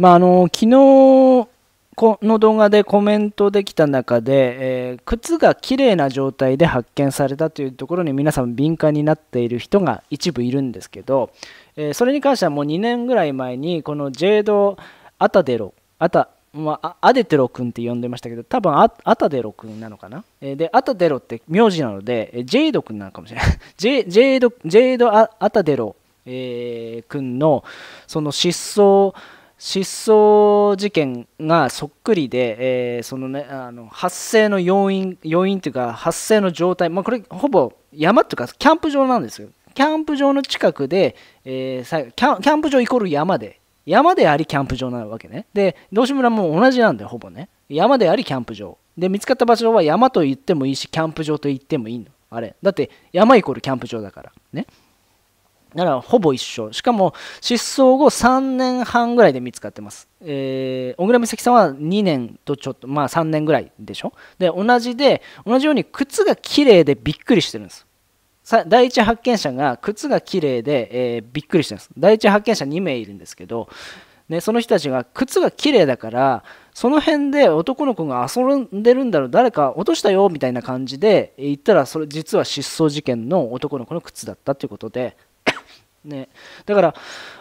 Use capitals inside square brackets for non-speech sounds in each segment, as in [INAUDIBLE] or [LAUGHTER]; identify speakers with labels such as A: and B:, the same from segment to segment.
A: まあ、あの昨日この動画でコメントできた中で、えー、靴が綺麗な状態で発見されたというところに皆さん敏感になっている人が一部いるんですけど、えー、それに関してはもう2年ぐらい前にこのジェイド・アタデロアタ、まあ、アデテロ君って呼んでましたけど多分アアタデロ君なのかな、でアタデロって名字なのでジェイド君なのかもしれない [LAUGHS] ジェイド・ジェイドアタデロ、えー、君のその失踪失踪事件がそっくりで、えー、そのね、あの発生の要因、要因というか、発生の状態、まあ、これ、ほぼ山というか、キャンプ場なんですよ。キャンプ場の近くで、えー、キャンプ場イコール山で、山でありキャンプ場なわけね。で、道志村も同じなんだよ、ほぼね。山でありキャンプ場。で、見つかった場所は山と言ってもいいし、キャンプ場と言ってもいいの。あれ。だって、山イコールキャンプ場だから。ね。だからほぼ一緒。しかも失踪後3年半ぐらいで見つかってます。えー、小倉美咲さんは2年とちょっと、まあ3年ぐらいでしょ。で、同じで、同じように靴が綺麗でびっくりしてるんです。第一発見者が靴が綺麗で、えー、びっくりしてるんです。第一発見者2名いるんですけど、ね、その人たちが靴が綺麗だからその辺で男の子が遊んでるんだろう誰か落としたよみたいな感じで言ったらそれ実は失踪事件の男の子の靴だったということでね、だから、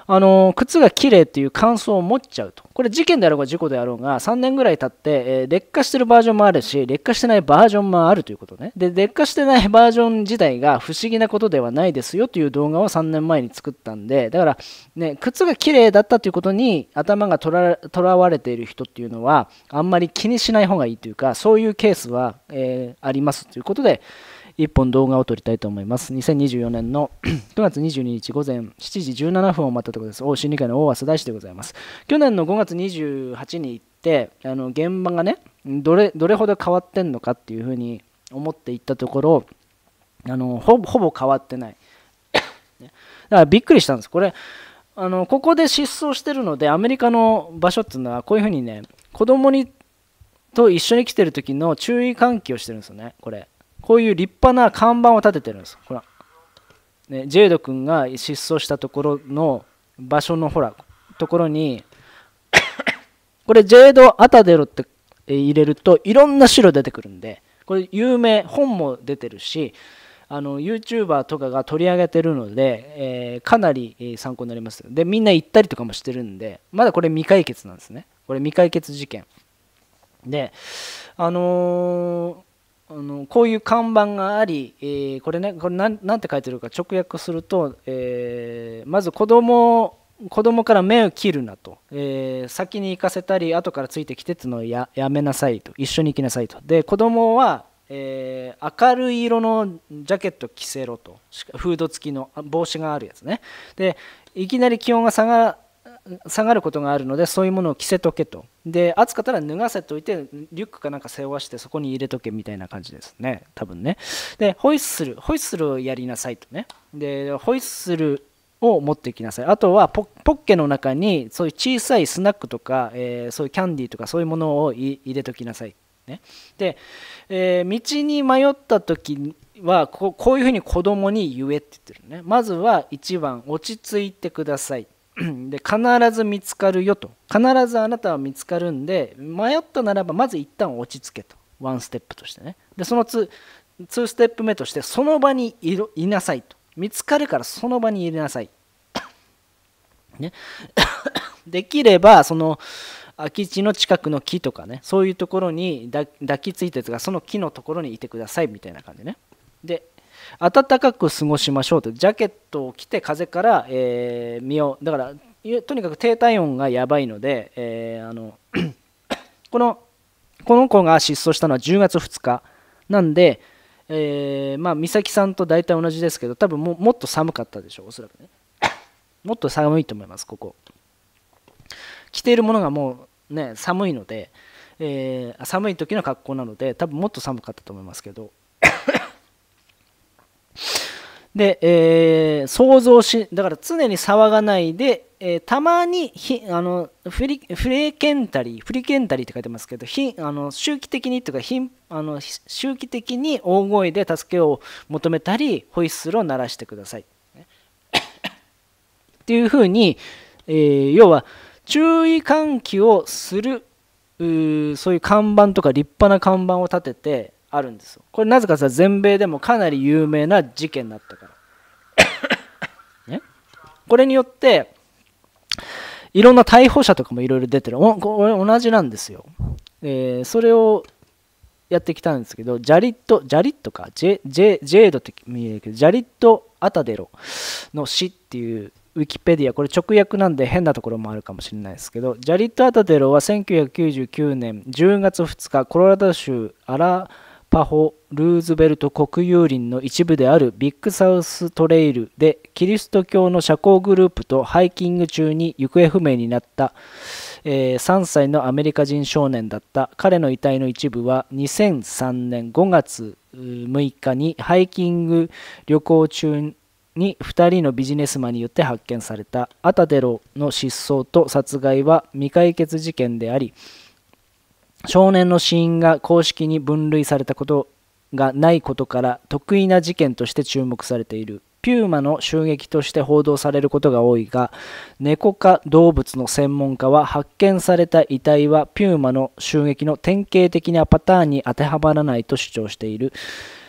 A: あのー、靴が綺麗っていう感想を持っちゃうとこれ事件であろうが事故であろうが3年ぐらい経って、えー、劣化してるバージョンもあるし劣化してないバージョンもあるということねで劣化してないバージョン自体が不思議なことではないですよという動画を3年前に作ったんでだから、ね、靴が綺麗だったということに頭がとらわれている人っていうのはあんまり気にしない方がいいというかそういうケースは、えー、ありますということで1本動画を撮りたいと思います。2024年の9 [CLEARS THROAT] 月22日午前7時17分を待ったところです。大審理会の大浅大師でございます。去年の5月28日に行って、あの現場がねどれ、どれほど変わってんのかっていうふうに思って行ったところ、あのほぼ変わってないだからびっくりしたんです。これあのここで失踪してるのでアメリカの場所っていうのはこういうふうにね子供にと一緒に来てる時の注意喚起をしてるんですよねこれこういう立派な看板を立ててるんですほら、ね、ジェイド君が失踪したところの場所のほらところに [COUGHS] これジェイド・アタデロって入れるといろんな白出てくるんでこれ有名本も出てるしあの YouTuber とかが取り上げてるので、えー、かなり参考になりますでみんな行ったりとかもしてるんでまだこれ未解決なんですねこれ未解決事件であのーあのこういう看板があり、えー、これねこれなんて書いてるか直訳すると、えー、まず子供子供から目を切るなと、えー、先に行かせたり後からついてきてっていうのをやめなさいと一緒に行きなさいとで子供は、えー、明るい色のジャケット着せろとフード付きの帽子があるやつねでいきなり気温が下が下がることがあるのでそういうものを着せとけとで暑かったら脱がせといてリュックかなんか背負わしてそこに入れとけみたいな感じですね多分ねでホイッスルホイッスルをやりなさいとねでホイッスルを持ってきなさいあとはポッケの中にそういう小さいスナックとか、えー、そういうキャンディーとかそういうものを入れときなさい、ね、で、えー、道に迷った時はこういうふうに子供に言えって言ってるねまずは1番落ち着いてくださいで必ず見つかるよと必ずあなたは見つかるんで迷ったならばまず一旦落ち着けとワンステップとしてねでその 2, 2ステップ目としてその場にいろいなさいと見つかるからその場にいなさい、ね、[COUGHS] できればその空き地の近くの木とかねそういうところに抱きついてとかその木のところにいてくださいみたいな感じねで暖かく過ごしましょうとジャケットを着て風から、えー、身をだからとにかく低体温がやばいので、えー、あの [COUGHS] このこの子が失踪したのは10月2日なんで、えー、まあ、美咲さんと大体同じですけど多分ももっと寒かったでしょうおそらくね [COUGHS] もっと寒いと思いますここ着ているものがもうね寒いので、えー、寒い時の格好なので多分もっと寒かったと思いますけどで、えー、想像し、だから常に騒がないで、えー、たまにひあのフリフレーケンタリー、フリケンタリーって書いてますけど、ひあの周期的にというかひんあの、周期的に大声で助けを求めたり、ホイッスルを鳴らしてください。[COUGHS] っていうふうに、えー、要は注意喚起をするそういう看板とか立派な看板を立ててあるんですよこれなぜかさ全米でもかなり有名な事件だったから [COUGHS] ねこれによっていろんな逮捕者とかもいろいろ出てるこれ同じなんですよ、えー、それをやってきたんですけどジャリットジャリットかジェジェジェードって見えるけどジャリット・アタデロの死っていうウィキペディアこれ直訳なんで変なところもあるかもしれないですけどジャリット・アタデロは1999年10月2日コロラド州アラパホ・ルーズベルト国有林の一部であるビッグサウストレイルでキリスト教の社交グループとハイキング中に行方不明になった、えー、3歳のアメリカ人少年だった彼の遺体の一部は2003年5月6日にハイキング旅行中に2人のビジネスマンによって発見されたアタデロの失踪と殺害は未解決事件であり少年の死因が公式に分類されたことがないことから特異な事件として注目されているピューマの襲撃として報道されることが多いが猫科動物の専門家は発見された遺体はピューマの襲撃の典型的なパターンに当てはまらないと主張している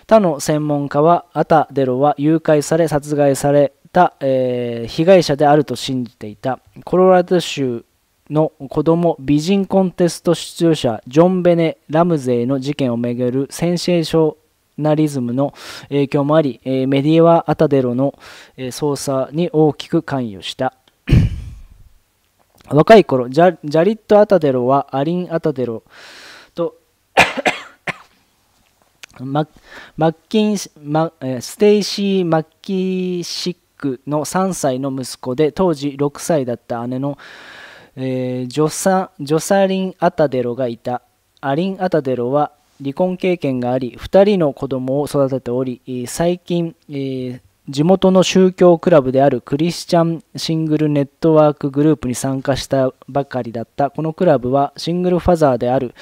A: 他の専門家はアタデロは誘拐され殺害された、えー、被害者であると信じていたコロラド州の子供美人コンテスト出場者ジョン・ベネ・ラムゼイの事件をめぐるセンシェーショナリズムの影響もあり、メディア・アタデロの、捜査に大きく関与した [COUGHS] 若い頃ジャジャリット・アタデロはアリン・アタデロと [COUGHS] マッキンマステイシー・マッキーシックの3歳の息子で当時6歳だった姉のえー、ジョサジョサリン・アタデロがいたアリン・アタデロは離婚経験があり2人の子供を育てており最近、えー、地元の宗教クラブであるクリスチャンシングルネットワークグループに参加したばかりだったこのクラブはシングルファザーである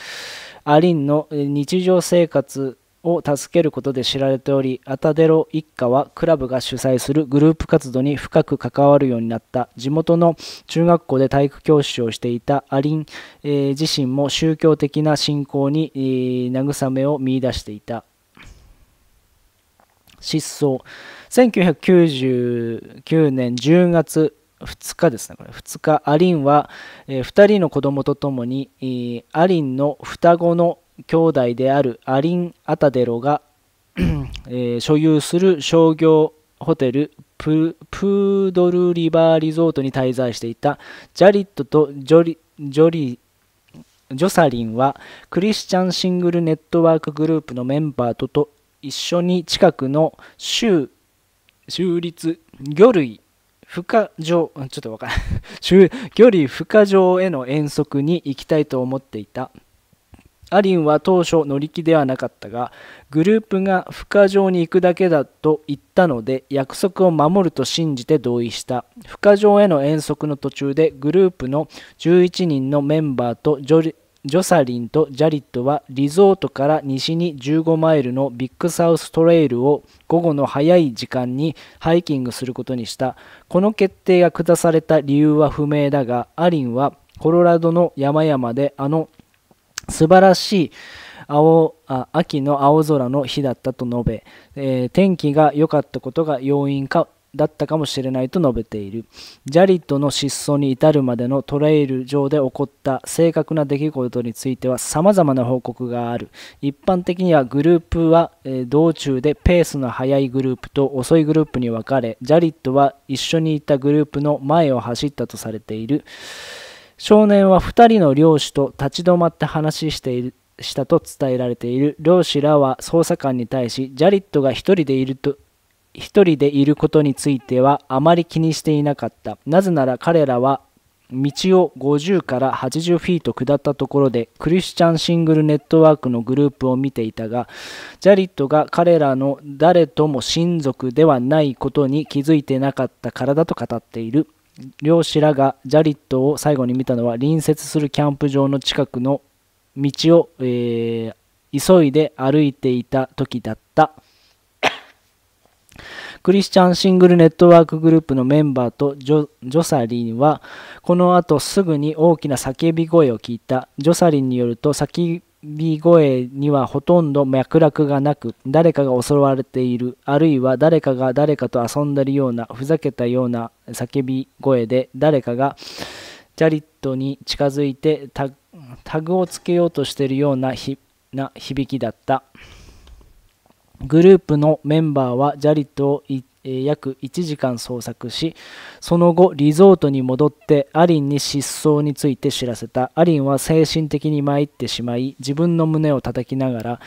A: アリンの日常生活を助けることで知られており、アタデロ一家はクラブが主催するグループ活動に深く関わるようになった。地元の中学校で体育教師をしていたアリン、えー、自身も宗教的な信仰に、えー、慰めを見出していた。失踪。1999年10月2日ですね、これ2日、アリンは、えー、2人の子供とともに、アリンの双子の兄弟であるアリン・アタデロが [CLEARS THROAT] えー、所有する商業ホテルプードルリバーリゾートに滞在していたジャリットとジョリジョリジョサリンはクリスチャンシングルネットワークグループのメンバーとと一緒に近くの州州立魚類不可場ちょっとわからない魚類不可場への遠足に行きたいと思っていたアリンは当初乗り気ではなかったがグループが孵化場に行くだけだと言ったので約束を守ると信じて同意した孵化場への遠足の途中でグループの11人のメンバーとジョジョサリンとジャリットはリゾートから西に15マイルのビッグサウストレイルを午後の早い時間にハイキングすることにしたこの決定が下された理由は不明だがアリンはコロラドの山々であの素晴らしい青あ秋の青空の日だったと述べ、えー、天気が良かったことが要因かだったかもしれないと述べているジャリットの失踪に至るまでのトレイル上で起こった正確な出来事については様々な報告がある一般的にはグループは、えー、道中でペースの速いグループと遅いグループに分かれジャリットは一緒にいたグループの前を走ったとされている少年は2人の漁師と立ち止まって話しているしたと伝えられている漁師らは捜査官に対しジャリットが1人でいると1人でいることについてはあまり気にしていなかったなぜなら彼らは道を50から80フィート下ったところでクリスチャンシングルネットワークのグループを見ていたがジャリットが彼らの誰とも親族ではないことに気づいてなかったからだと語っている漁師らがジャリットを最後に見たのは隣接するキャンプ場の近くの道を、えー、急いで歩いていた時だったクリスチャンシングルネットワークグループのメンバーとジョジョサリンはこのあとすぐに大きな叫び声を聞いたジョサリンによると叫び声にはほとんど脈絡がなく誰かが襲われているあるいは誰かが誰かと遊んでるようなふざけたような叫び声で誰かがジャリットに近づいてタグをつけようとしているようなな響きだったグループのメンバーはジャリットを一約1時間捜索しその後リゾートに戻ってアリンに失踪について知らせたアリンは精神的に参ってしまい自分の胸を叩きながら、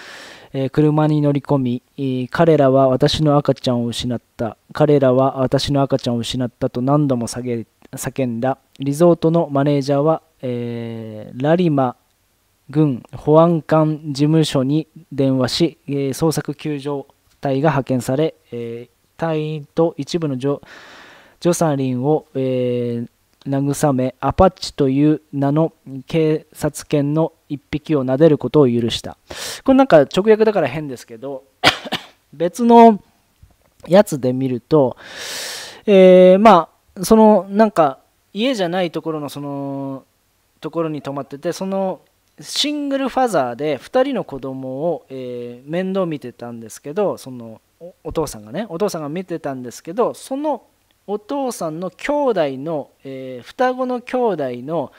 A: え車に乗り込み、え彼らは私の赤ちゃんを失った彼らは私の赤ちゃんを失ったと何度も叫んだリゾートのマネージャーは、えー、ラリマ軍保安官事務所に電話し、え捜索救助隊が派遣され、えー隊員と一部のジョジョサリンを、えー、慰めアパッチという名の警察犬の1匹を撫でることを許したこれなんか直訳だから変ですけど [COUGHS] 別のやつで見ると、えー、まあそのなんか家じゃないところのそのところに泊まっててそのシングルファザーで2人の子供を、えー、面倒見てたんですけどそのお父さんがねお父さんが見てたんですけどそのお父さんの兄弟の、えー、双子の兄弟の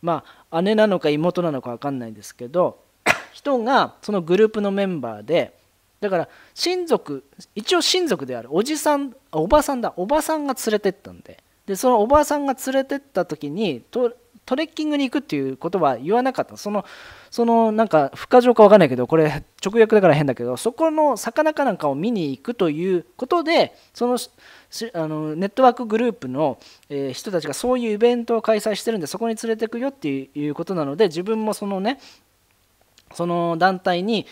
A: まあ、姉なのか妹なのか分かんないんですけど [COUGHS] 人がそのグループのメンバーでだから親族一応親族であるおじさんおばさんだおばさんが連れてったんででそのおばさんが連れてった時にトレッキングに行くっていうことは言わなかったそのそのなんか不可情か分かんないけどこれ [LAUGHS] 直訳だから変だけどそこの魚かなんかを見に行くということでそのあのネットワークグループの、えー、人たちがそういうイベントを開催してるんでそこに連れてくよっていうことなので自分もそのねその団体に、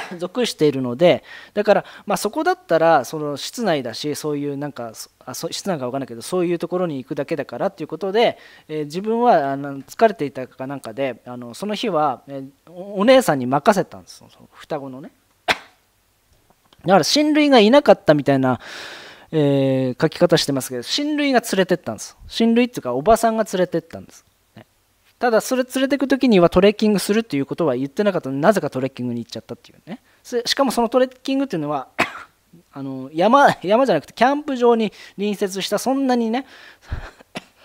A: [COUGHS] 属しているのでだから、まあ、そこだったらその室内だしそういうなんかあそ室内か分かんないけどそういうところに行くだけだからっていうことで、えー、自分はあの疲れていたかなんかであのその日は、えー、お姉さんに任せたんですその双子のね。[COUGHS] だから親類がいなかったみたいな、えー、書き方してますけど親類が連れてったんです親類っていうかおばさんが連れてったんです。ただそれ連れてく時にはトレッキングするっていうことは言ってなかったのでなぜかトレッキングに行っちゃったっていうねしかもそのトレッキングっていうのは [COUGHS] あの山山じゃなくてキャンプ場に隣接したそんなにね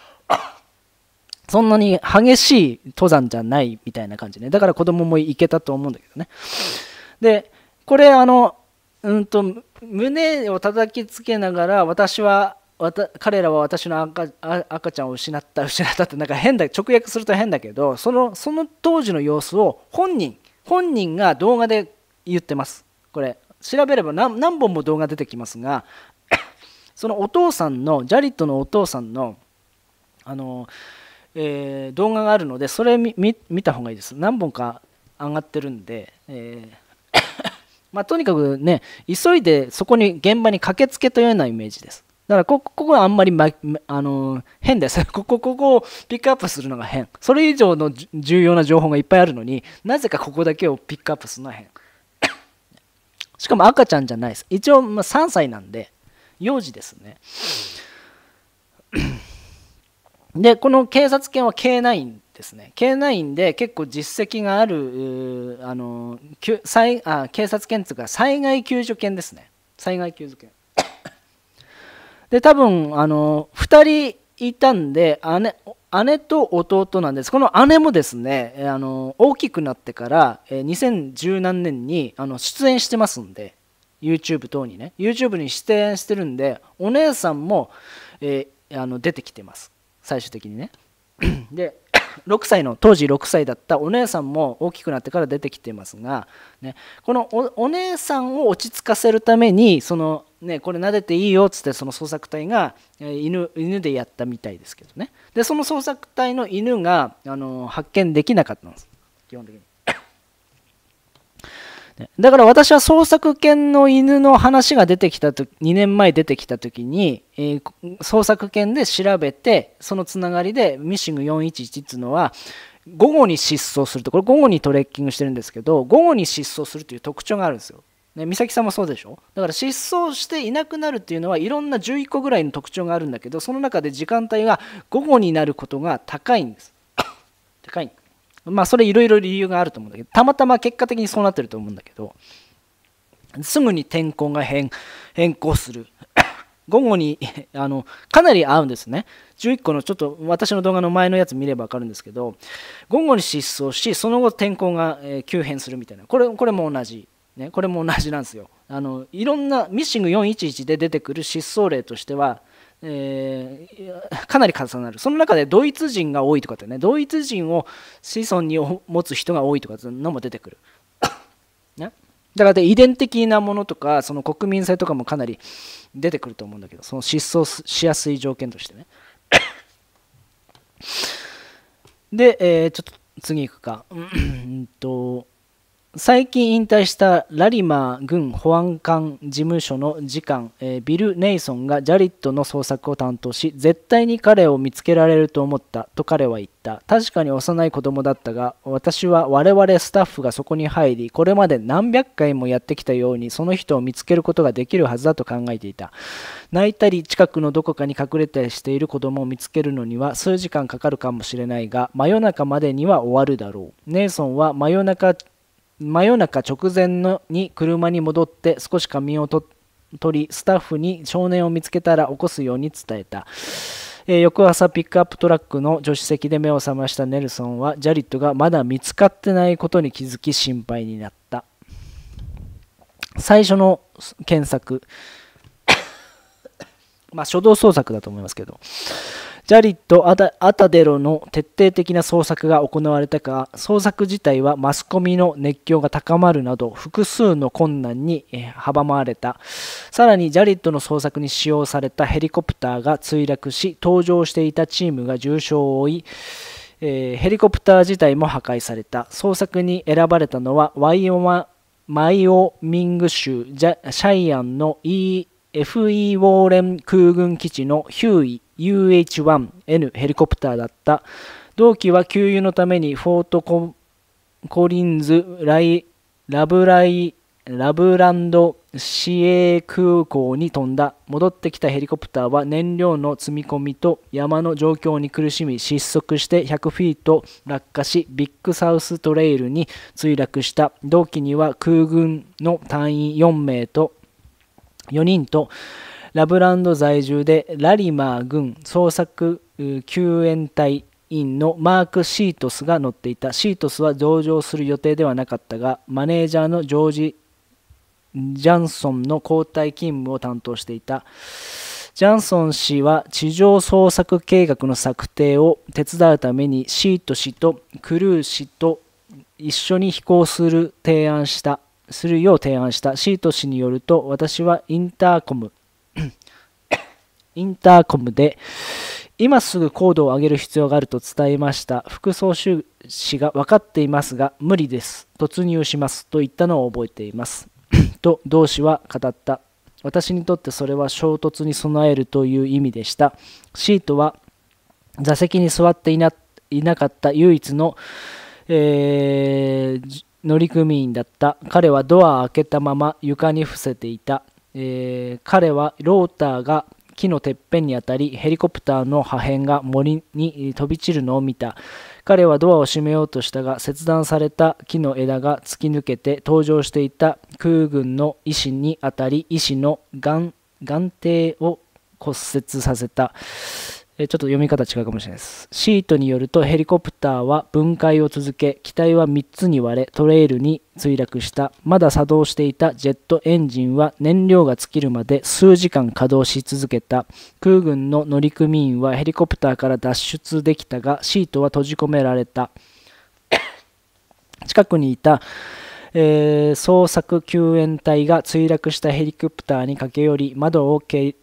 A: [COUGHS] そんなに激しい登山じゃないみたいな感じねだから子供も行けたと思うんだけどねでこれあのうんと胸を叩きつけながら私は彼らは私の赤赤ちゃんを失った失ったってなんか変だ直訳すると変だけどそのその当時の様子を本人本人が動画で言ってますこれ調べれば何本も動画出てきますが [COUGHS] そのお父さんのジャリットのお父さんのあの、えー、動画があるのでそれ見見た方がいいです何本か上がってるんで、えー [COUGHS] まあ、とにかくね急いでそこに現場に駆けつけたようなイメージですだからこ、ここはあんまり、ま、あの変です。[LAUGHS] ここ、ここをピックアップするのが変。それ以上の重要な情報がいっぱいあるのに、なぜかここだけをピックアップするのは変。[COUGHS] しかも赤ちゃんじゃないです。一応、ま3歳なんで、幼児ですね。[COUGHS] で、この警察犬は K9 ですね。K9 で結構実績がある、あの災あ警察犬というか、災害救助犬ですね。災害救助犬。で多分あの2人いたんで姉姉と弟なんですこの姉もですねあの大きくなってから2010何年にあの出演してますんで YouTube 等にね YouTube に出演してるんでお姉さんも、えー、あの出てきてます最終的にね [COUGHS] で6 [COUGHS] 歳の当時6歳だったお姉さんも大きくなってから出てきてますが、ね、このお姉さんを落ち着かせるためにそのね、これ撫でていいよっつってその捜索隊が犬犬でやったみたいですけどねでその捜索隊の犬があの発見できなかったんです基本的にだから私は捜索犬の犬の話が出てきたと2年前出てきた時に、えー、捜索犬で調べてそのつながりでミシング411っていうのは午後に失踪するとこれ午後にトレッキングしてるんですけど午後に失踪するという特徴があるんですよね、美咲さんもそうでしょだから失踪していなくなるっていうのはいろんな11個ぐらいの特徴があるんだけどその中で時間帯が午後になることが高いんです [COUGHS] 高いまあそれいろいろ理由があると思うんだけどたまたま結果的にそうなってると思うんだけどすぐに天候が変変更する [COUGHS] 午後にあのかなり合うんですね11個のちょっと私の動画の前のやつ見れば分かるんですけど午後に失踪しその後天候が急変するみたいなこれこれも同じね、これも同じなんですよあのいろんなミッシング411で出てくる失踪例としては、えー、かなり重なるその中でドイツ人が多いとかってねドイツ人を子孫に持つ人が多いとかっていうのも出てくる、ね、だからで遺伝的なものとかその国民性とかもかなり出てくると思うんだけどその失踪しやすい条件としてねで、えー、ちょっと次行くかうんと最近引退したラリマー軍保安官事務所の次官、えー、ビル・ネイソンがジャリットの捜索を担当し絶対に彼を見つけられると思ったと彼は言った確かに幼い子供だったが私は我々スタッフがそこに入りこれまで何百回もやってきたようにその人を見つけることができるはずだと考えていた泣いたり近くのどこかに隠れたりしている子供を見つけるのには数時間かかるかもしれないが真夜中までには終わるだろうネイソンは真夜中真夜中直前のに車に戻って少し仮眠をと取りスタッフに少年を見つけたら起こすように伝えた、えー、翌朝ピックアップトラックの助手席で目を覚ましたネルソンはジャリットがまだ見つかってないことに気づき心配になった最初の検索まあ初動捜索だと思いますけどジャリト・アタデロの徹底的な捜索が行われたか、捜索自体はマスコミの熱狂が高まるなど複数の困難に阻まれたさらにジャリットの捜索に使用されたヘリコプターが墜落し搭乗していたチームが重傷を負いえー、ヘリコプター自体も破壊された捜索に選ばれたのはワイオママイオミング州ジャシャイアンの、e、FE ウォーレン空軍基地のヒューイ UH-1N ヘリコプターだった同機は給油のためにフォートコ・コリンズライラブライラブランド市営空港に飛んだ戻ってきたヘリコプターは燃料の積み込みと山の状況に苦しみ失速して100フィート落下しビッグサウストレイルに墜落した同期には空軍の隊員4名と4人とラブランド在住でラリマー軍捜索救援隊員のマーク・シートスが乗っていたシートスは同乗する予定ではなかったがマネージャーのジョージ・ジャンソンの交代勤務を担当していたジャンソン氏は地上捜索計画の策定を手伝うためにシート氏とクルー氏と一緒に飛行する提案したするよう提案したシート氏によると私はインターコムインターコムで、今すぐ高度を上げる必要があると伝えました。副操縦士が分かっていますが、無理です。突入します。と言ったのを覚えています。[CLEARS THROAT] と、同志は語った。私にとってそれは衝突に備えるという意味でした。シートは座席に座っていないなかった唯一の、えー、乗組員だった。彼はドアを開けたまま床に伏せていた。えー、彼はローターが木のてっぺんに当たりヘリコプターの破片が森に飛び散るのを見た彼はドアを閉めようとしたが切断された木の枝が突き抜けて登場していた空軍の医師に当たり医師の眼底を骨折させたちょっと読み方違うかもしれないです。シートによるとヘリコプターは分解を続け、機体は3つに割れ、トレイルに墜落した。まだ作動していたジェットエンジンは燃料が尽きるまで数時間稼働し続けた。空軍の乗組員はヘリコプターから脱出できたが、シートは閉じ込められた。[COUGHS] 近くにいたえー、捜索救援隊が墜落したヘリコプターに駆け寄り窓を蹴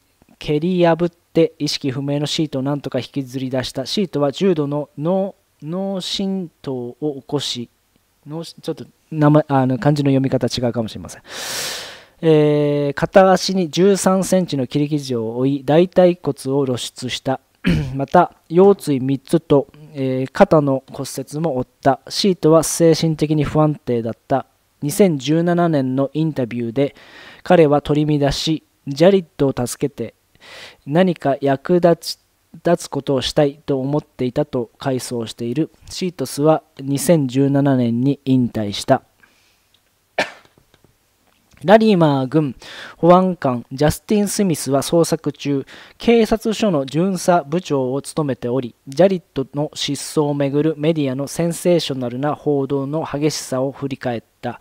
A: り破った。って意識不明のシートをなんとか引きずり出したシートは重度の脳脳震盪を起こし脳ちょっと名前あの漢字の読み方違うかもしれません、えー、片足に1 3センチの切り傷を負い大腿骨を露出した [CLEARS THROAT] また腰椎3つと、えー、肩の骨折も負ったシートは精神的に不安定だった2017年のインタビューで彼は取り乱しジャリットを助けて何か役立ち立つことをしたいと思っていたと回想しているシートスは2017年に引退したラリーマー軍保安官ジャスティン・スミスは捜索中警察署の巡査部長を務めておりジャリットの失踪をめぐるメディアのセンセーショナルな報道の激しさを振り返った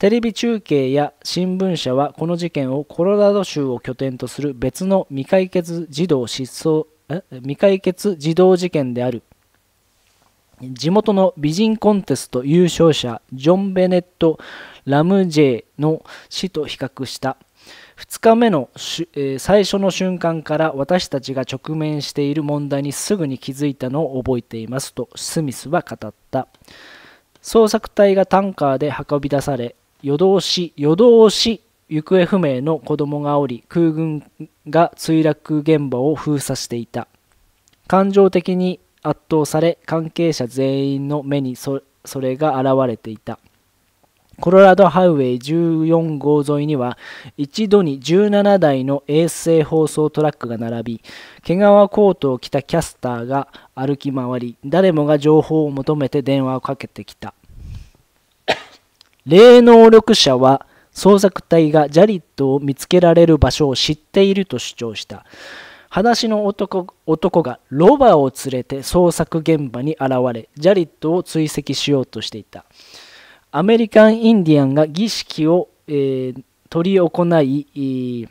A: テレビ中継や新聞社はこの事件をコロラド州を拠点とする別の未解決児童失踪未解決児童事件である地元の美人コンテスト優勝者ジョン・ベネット・ラムジェの死と比較した2日目の、え最初の瞬間から私たちが直面している問題にすぐに気づいたのを覚えていますとスミスは語った捜索隊がタンカーで運び出され夜通し、夜通し、行方不明の子供がおり、空軍が墜落現場を封鎖していた。感情的に圧倒され、関係者全員の目にそれが現れていた。コロラドハイウェイ14号沿いには一度に17台の衛星放送トラックが並び毛皮コートを着たキャスターが歩き回り誰もが情報を求めて電話をかけてきた霊能力者は捜索隊がジャリットを見つけられる場所を知っていると主張した裸足の男男がロバを連れて捜索現場に現れジャリットを追跡しようとしていたアメリカン・インディアンが儀式を、えー、取り行い、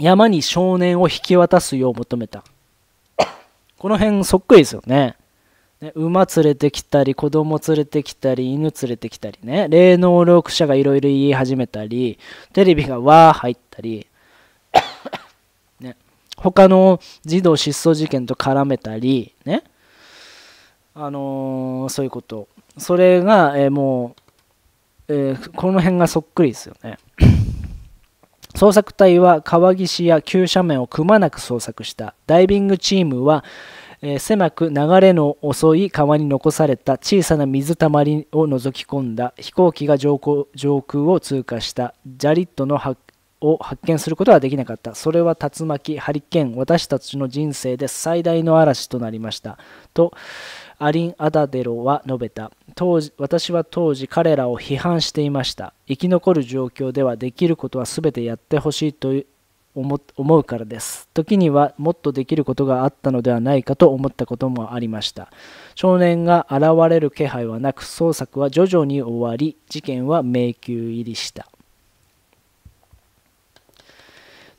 A: 山に少年を引き渡すよう求めたこの辺そっくりですよねね、馬連れてきたり子供連れてきたり犬連れてきたりね霊能力者がいろいろ言い始めたりテレビがわー入ったり [COUGHS] ね他の児童失踪事件と絡めたりねあのー、そういうことそれが、えー、もう、えー、この辺がそっくりですよね [COUGHS] 捜索隊は川岸や急斜面をくまなく捜索したダイビングチームはえ狭く流れの遅い川に残された小さな水たまりを覗き込んだ飛行機が上空を通過したジャリットの発を発見することはできなかったそれは竜巻ハリケーン私たちの人生で最大の嵐となりましたとアリン・アダデロは述べた当時私は当時彼らを批判していました生き残る状況ではできることは全てやってほしいという思うからです時にはもっとできることがあったのではないかと思ったこともありました少年が現れる気配はなく捜索は徐々に終わり事件は迷宮入りした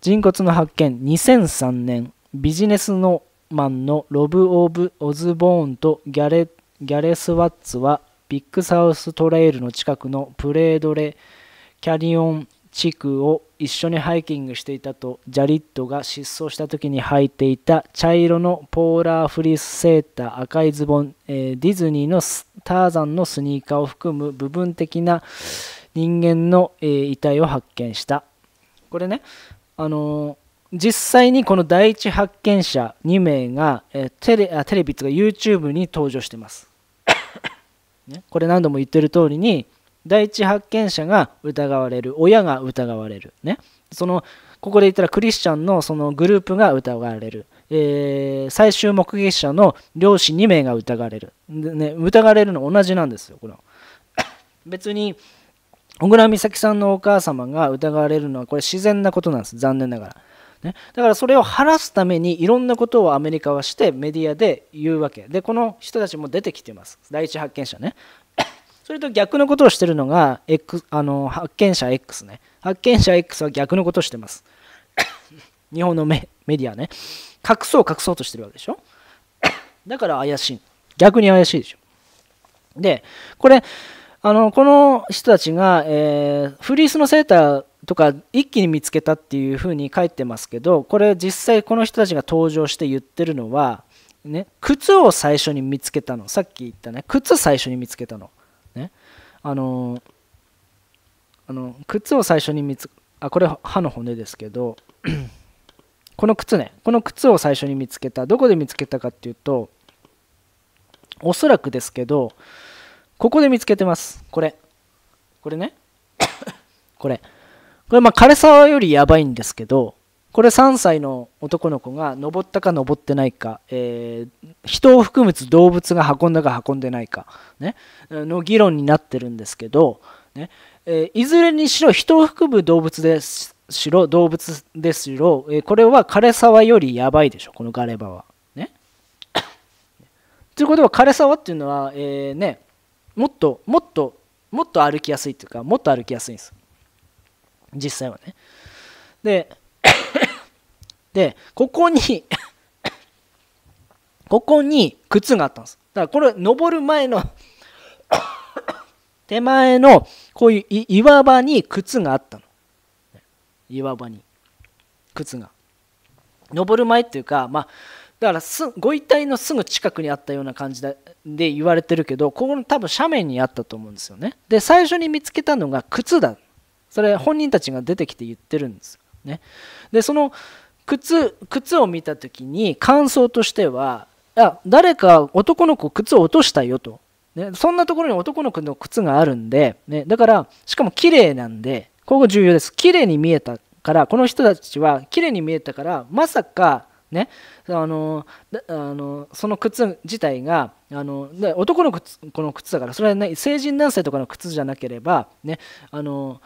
A: 人骨の発見2003年ビジネスのマンのロブ・オブ・オズボーンとギャレギャレス・ワッツはビッグサウストレイルの近くのプレードレキャリオン地区を一緒にハイキングしていたとジャリットが失踪した時に履いていた茶色のポーラーフリースセーター赤いズボン、えー、ディズニーのターザンのスニーカーを含む部分的な人間の、えー、遺体を発見したこれね、あのー、実際にこの第一発見者2名が、えー、テレあテレビとか YouTube に登場してます、ね、これ何度も言ってる通りに第一発見者が疑われる親が疑われるねそのここで言ったらクリスチャンのそのグループが疑われる、えー、最終目撃者の漁師2名が疑われるで、ね、疑われるの同じなんですよこ [COUGHS] 別に小倉美咲さんのお母様が疑われるのはこれ自然なことなんです残念ながら、ね、だからそれを晴らすためにいろんなことをアメリカはしてメディアで言うわけでこの人たちも出てきてます第一発見者ねそれと逆のことをしてるのが、X、あの発見者 X ね。発見者 X は逆のことをしてます。[COUGHS] 日本のメディアね。隠そう隠そうとしてるわけでしょ。[COUGHS] だから怪しい。逆に怪しいでしょ。で、これ、あのこの人たちが、えー、フリースのセーターとか一気に見つけたっていうふうに書いてますけどこれ実際この人たちが登場して言ってるのはね、靴を最初に見つけたのさっき言ったね靴最初に見つけたのあのあの靴を最初に見つあこれ歯の骨ですけどこの靴ねこの靴を最初に見つけたどこで見つけたかっていうとおそらくですけどここで見つけてますこれこれねこれこれまあ枯れ沢よりやばいんですけどこれ3歳の男の子が登ったか登ってないか、えー、人を含む動物が運んだか運んでないか、ね、の議論になってるんですけど、ねえー、いずれにしろ人を含む動物ですしろ動物ですしろ、えー、これは枯れ沢よりやばいでしょこのガレバは。ね、[COUGHS] ということは枯れ沢っていうのは、えーね、もっともっともっと歩きやすいっていうかもっと歩きやすいんです実際はね。でで、ここに [COUGHS] ここに靴があったんです。だからこれ、登る前の [COUGHS] 手前のこういう岩場に靴があったの。岩場に靴が。登る前っていうか、まあ、だからすご遺体のすぐ近くにあったような感じで言われてるけどここの多分斜面にあったと思うんですよねで最初に見つけたのが靴だそれ本人たちが出てきて言ってるんですねでその靴靴を見た時に感想としてはあ誰か男の子靴を落としたよと、ね、そんなところに男の子の靴があるんで、ね、だからしかも綺麗なんでここ重要です綺麗に見えたからこの人たちは綺麗に見えたからまさかね、あのあのその靴自体があの男の子の靴だからそれは、ね、成人男性とかの靴じゃなければ、ね、あの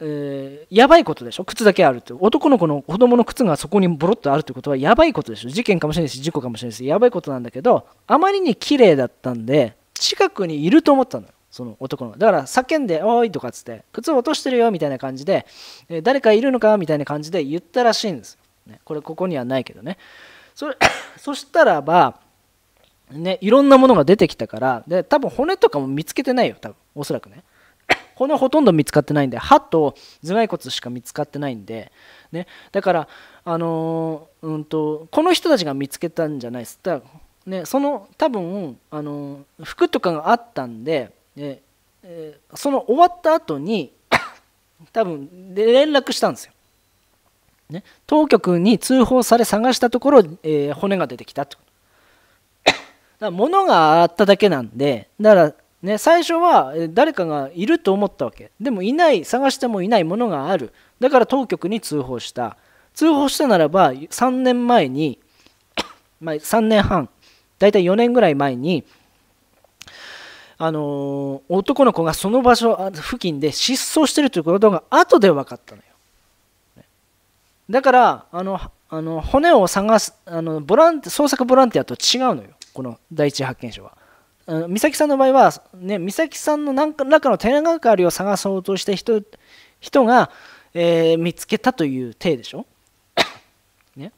A: えー、やばいことでしょ靴だけあるって男の子の子供の靴がそこにボロッとあるってことはやばいことでしょ事件かもしれないし事故かもしれないしやばいことなんだけどあまりに綺麗だったんで近くにいると思ったのよその男のだから叫んで「おい」とかっつって「靴落としてるよ」みたいな感じで、えー、誰かいるのかみたいな感じで言ったらしいんですよ、ね、これここにはないけどねそ [COUGHS] そしたらばねいろんなものが出てきたからで多分骨とかも見つけてないよ多分おそらくね骨ほとんど見つかってないんで歯と頭蓋骨しか見つかってないんで、ね、だからあのー、うんと、この人たちが見つけたんじゃないですだね、その多分、あのー、服とかがあったんで、ねえー、その終わった後に [COUGHS] 多分で連絡したんですよ、ね、当局に通報され探したところ、えー、骨が出てきたって [COUGHS] だから物があっただけなんでだからね、最初は誰かがいると思ったわけでもいない探してもいないものがあるだから当局に通報した通報したならば3年前に、[COUGHS] まあ、3年半大体4年ぐらい前にあのー、男の子がその場所付近で失踪してるということが後で分かったのよだからあのあの骨を探すあのボランテ捜索ボランティアと違うのよこの第一発見者はうん、美咲さんの場合は、ね、美咲さんの何らかの手がかりを探そうとした人人が、えー、見つけたという体でしょ [COUGHS] ね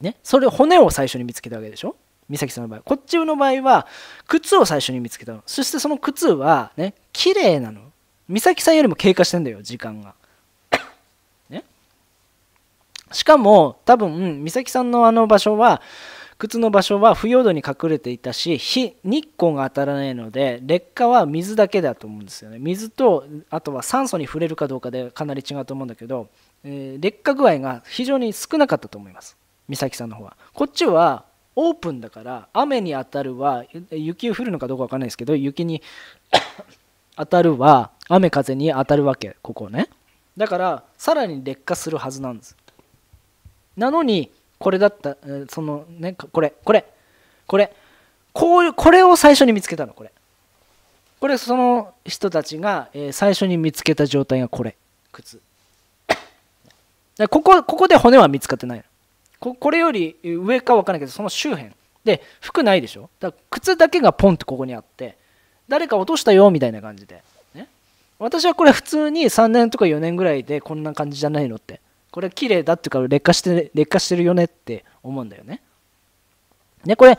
A: ねそれ骨を最初に見つけたわけでしょ美咲さんの場合こっちの場合は靴を最初に見つけたのそしてその靴はね綺麗なの美咲さんよりも経過してんだよ時間が [COUGHS] ねしかも多分美咲さんのあの場所は靴の場所は腐葉土に隠れていたし日日光が当たらないので劣化は水だけだと思うんですよね水とあとは酸素に触れるかどうかでかなり違うと思うんだけど、えー、劣化具合が非常に少なかったと思います美咲さんの方はこっちはオープンだから雨に当たるは雪降るのかどうか分かんないですけど雪に [COUGHS] 当たるは雨風に当たるわけここねだからさらに劣化するはずなんですなのにこれだったそのねこれこれこれこういうこれを最初に見つけたのこれこれその人たちが、え最初に見つけた状態がこれ靴ここここで骨は見つかってないここれより上か分からないけどその周辺で服ないでしょだから靴だけがポンってここにあって誰か落としたよみたいな感じで、ね、私はこれ普通に3年とか4年ぐらいでこんな感じじゃないのってこれ綺麗だっていうか劣化して劣化してるよねって思うんだよね。でこれ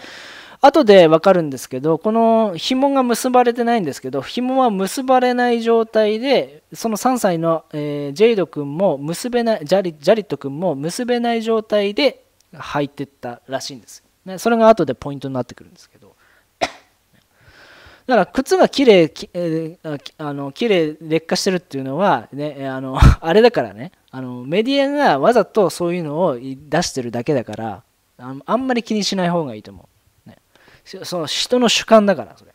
A: 後で分かるんですけどこの紐が結ばれてないんですけど紐は結ばれない状態でその3歳の、えー、ジェイド君も結べないジャリジャリット君も結べない状態で入ってったらしいんです、ね、それが後でポイントになってくるんですけどだから靴が綺麗き、えー、あの綺麗劣化してるっていうのはねあの [LAUGHS] あれだからねあのメディアがわざとそういうのを出してるだけだからあんまり気にしない方がいいと思う、ね、その人の主観だからそれ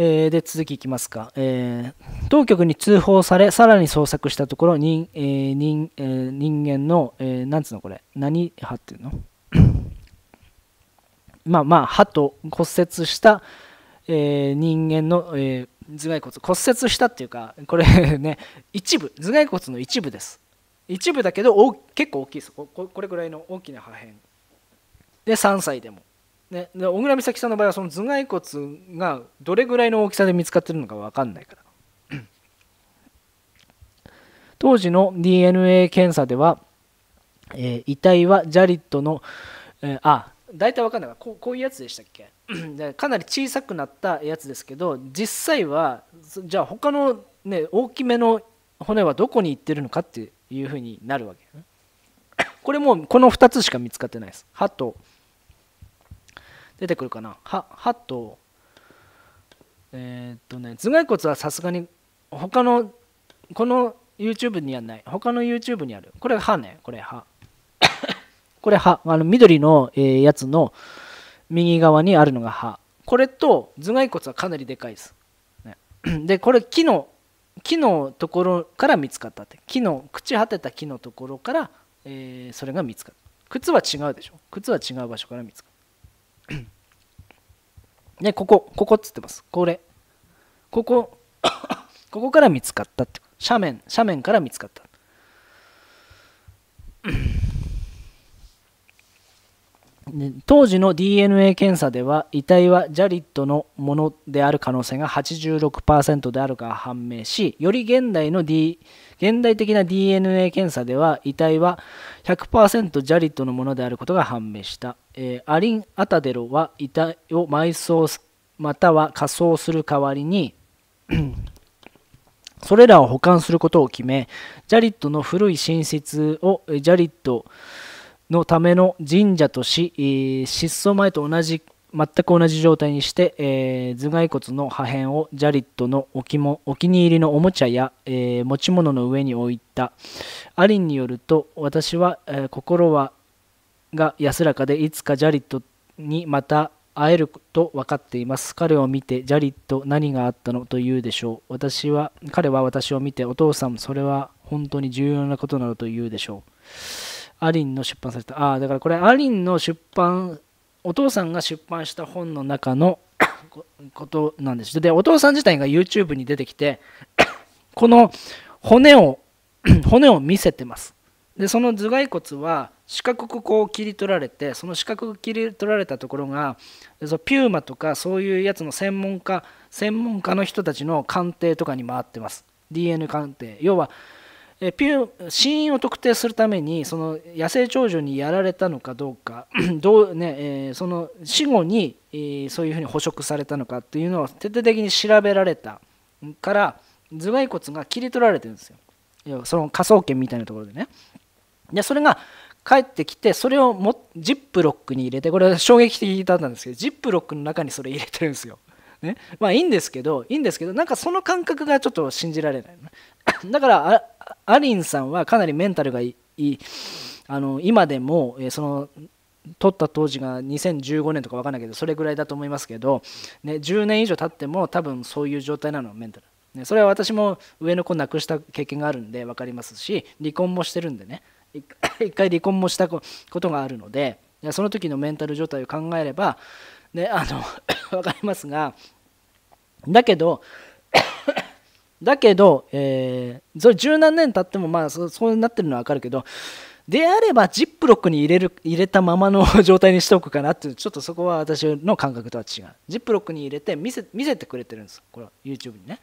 A: えー、で続きいきますか、えー、当局に通報されさらに捜索したところ人えー、人えー、人間の、えー、なんつうのこれ何派っていうの [COUGHS] まあまあ歯と骨折した、えー、人間の、えー頭蓋骨骨折したっていうかこれ [LAUGHS] ね一部頭蓋骨の一部です一部だけど結構大きいですここれぐらいの大きな破片で3歳でもね、で小倉美咲さんの場合はその頭蓋骨がどれぐらいの大きさで見つかってるのか分かんないから [COUGHS] 当時の DNA 検査では、えー、遺体はジャリットの、えー、あ大体分かんないからこうこういうやつでしたっけかなり小さくなったやつですけど実際はじゃあ他のね大きめの骨はどこに行ってるのかっていうふうになるわけ、ね、これもこの2つしか見つかってないです歯と出てくるかな歯歯とえー、っとね頭蓋骨はさすがに他のこの YouTube にはない他の YouTube にあるこれ歯ねこれ歯これ歯あの緑の、えやつの右側にあるのが歯これと頭蓋骨はかなりでかいです、ね、[CLEARS THROAT] でこれ木の木のところから見つかったって木の朽ち果てた木のところから、えー、それが見つかった靴は違うでしょ靴は違う場所から見つかった [CLEARS THROAT] でここここっつってますこれここここから見つかったって斜面斜面から見つかった当時の DNA 検査では遺体はジャリットのものである可能性が86%であるか判明しより現代の、D、現代的な DNA 検査では遺体は100%ジャリットのものであることが判明した、えー、アリン・アタデロは遺体を埋葬または火葬する代わりに [CLEARS THROAT] それらを保管することを決めジャリットの古い寝室をジャリットのための神社とし、失踪前と同じ全く同じ状態にして、えー、頭蓋骨の破片をジャリットのおきもお気に入りのおもちゃや、えー、持ち物の上に置いたアリンによると私は、えー、心はが安らかでいつかジャリットにまた会えると分かっています彼を見てジャリット何があったのと言うでしょう私は彼は私を見てお父さんそれは本当に重要なことなのと言うでしょうアリンの出版されたああだからこれアリンの出版お父さんが出版した本の中の [COUGHS] ことなんですでお父さん自体が YouTube に出てきて [COUGHS] この骨を [COUGHS] 骨を見せてますでその頭蓋骨は四角くこう切り取られてその四角く切り取られたところがそのピューマとかそういうやつの専門家専門家の人たちの鑑定とかに回ってます DNA 鑑定要はえピュ死因を特定するためにその野生長寿にやられたのかどうか [CLEARS THROAT] どうね、えー、その死後に、えー、そういうふうに捕食されたのかっていうのを徹底的に調べられたから頭蓋骨が切り取られてるんですよその科捜研みたいなところでねでそれが帰ってきてそれをもジップロックに入れてこれは衝撃的だったんですけどジップロックの中にそれ入れてるんですよね、まあいいんですけどいいんですけどなんかその感覚がちょっと信じられない、[CLEARS THROAT] だからアリンさんはかなりメンタルがいいあの今でも、えその取った当時が2015年とか分かんないけどそれぐらいだと思いますけど、ね、10年以上経っても多分そういう状態なのメンタル、ね、それは私も上の子亡くした経験があるんで分かりますし離婚もしてるんでね [COUGHS] 一回離婚もしたことがあるのでその時のメンタル状態を考えれば、ね、あの分 [COUGHS] かりますがだけどだけど、えー、それ十何年経ってもまあそそうなってるのは分かるけどであればジップロックに入れる入れたままの [LAUGHS] 状態にしておくかなっていうちょっとそこは私の感覚とは違うジップロックに入れて見せ見せてくれてるんですこれは YouTube にね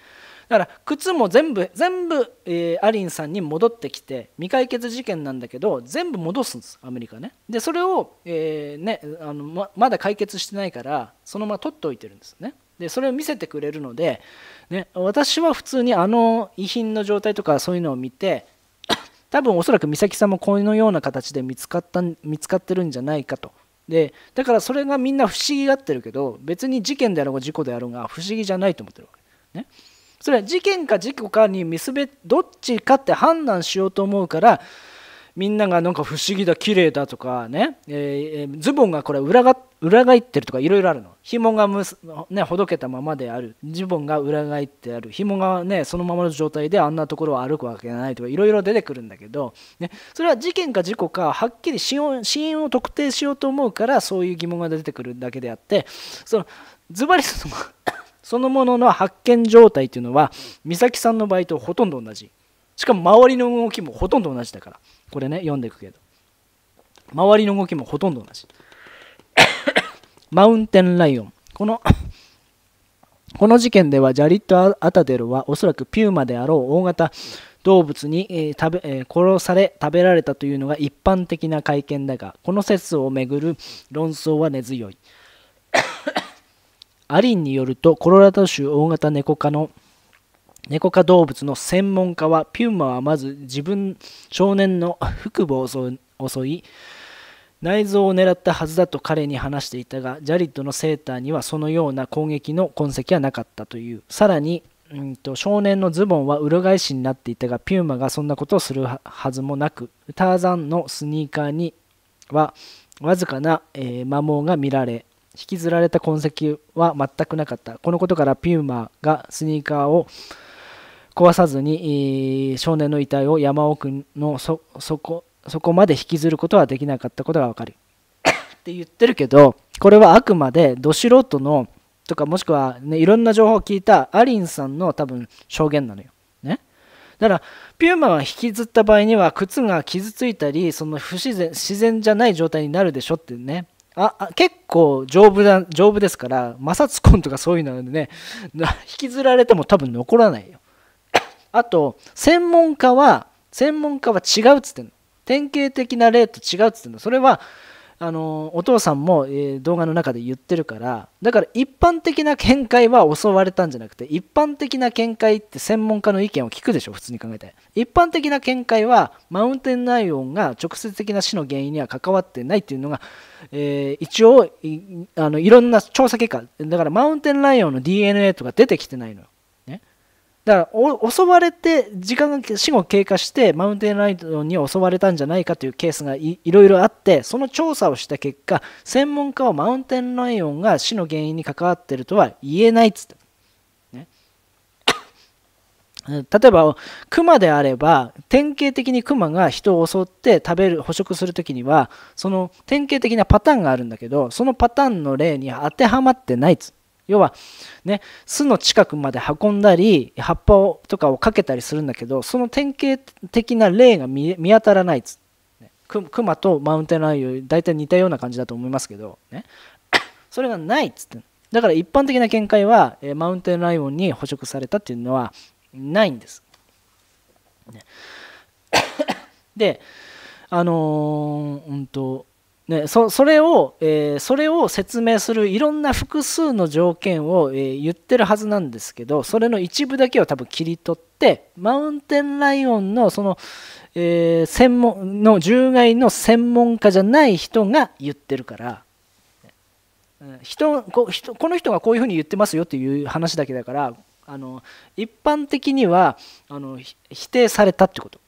A: だから靴も全部全部、えー、アリンさんに戻ってきて未解決事件なんだけど全部戻すんですアメリカねでそれを、えー、ねあのままだ解決してないからそのまま取っておいてるんですねでそれを見せてくれるので、ね、私は普通にあの遺品の状態とかそういうのを見て [COUGHS] 多分おそらく美咲さんもこのような形で見つかった見つかってるんじゃないかとでだからそれがみんな不思議がってるけど別に事件であろうが事故であろうが不思議じゃないと思ってるわけ、ね、それは事件か事故かに見すべどっちかって判断しようと思うからみんながなんか不思議だ綺麗だとかね、えー、ズボンがこれ裏が裏返ってるとかいろいろあるの紐がむす、ね、ほどけたままであるズボンが裏返ってある紐がねそのままの状態であんなところを歩くわけがないとかいろいろ出てくるんだけど、ね、それは事件か事故かはっきり死因を特定しようと思うからそういう疑問が出てくるだけであってそのズバリその [COUGHS] そのものの発見状態っていうのは美咲さんの場合とほとんど同じしかも周りの動きもほとんど同じだから。これね読んでいくけど周りの動きもほとんど同じマウンテンライオンこの [COUGHS] この事件ではジャリット・アタデルはおそらくピューマであろう大型動物に、えー、食べえー、殺され食べられたというのが一般的な会見だがこの説をめぐる論争は根強い [COUGHS] アリンによるとコロラド州大型猫科の猫科動物の専門家はピューマはまず自分少年の腹部を襲い内臓を狙ったはずだと彼に話していたがジャリットのセーターにはそのような攻撃の痕跡はなかったというさらに、うんと、少年のズボンは裏返しになっていたがピューマがそんなことをするはずもなくターザンのスニーカーにはわずかな、えー、摩耗が見られ引きずられた痕跡は全くなかったこのことからピューマがスニーカーを壊さずに少年の遺体を山奥のそこそこまで引きずることはできなかったことが分かる [COUGHS] って言ってるけどこれはあくまでど素人のとかもしくは、ね、いろんな情報を聞いたアリンさんの多分証言なのよ。ね、だからピューマは引きずった場合には靴が傷ついたりその不自然自然じゃない状態になるでしょってねあ結構丈夫だ丈夫ですから摩擦痕とかそういうのでね [LAUGHS] 引きずられても多分残らないよ。あと専門家は専門家は違うっつってんの典型的な例と違うっつってんのそれはあのお父さんも、え動画の中で言ってるからだから一般的な見解は襲われたんじゃなくて一般的な見解って専門家の意見を聞くでしょ普通に考えて一般的な見解はマウンテンライオンが直接的な死の原因には関わってないっていうのが、えー、一応いあのいろんな調査結果だからマウンテンライオンの DNA とか出てきてないのよだから襲われて時間が死後経過してマウンテンライドに襲われたんじゃないかというケースがいろいろあってその調査をした結果専門家はマウンテンライオンが死の原因に関わっているとは言えないっつって、ね、例えばクマであれば典型的にクマが人を襲って食べる捕食するときにはその典型的なパターンがあるんだけどそのパターンの例に当てはまってないっつ要はね巣の近くまで運んだり葉っぱをとかをかけたりするんだけどその典型的な例が見当たらないつククマとマウンテンライン大体似たような感じだと思いますけど、ね、[COUGHS] それがないっつってだから一般的な見解は、えマウンテンライオンに捕食されたっていうのはないんです。ね、[COUGHS] であのー、うんとね、そそれを、えー、それを説明するいろんな複数の条件を、えー、言ってるはずなんですけどそれの一部だけを多分切り取ってマウンテンライオンのその、えー、専門の獣害の専門家じゃない人が言ってるから、人こ人この人がこういうふうに言ってますよっていう話だけだからあの一般的にはあの否定されたってこと。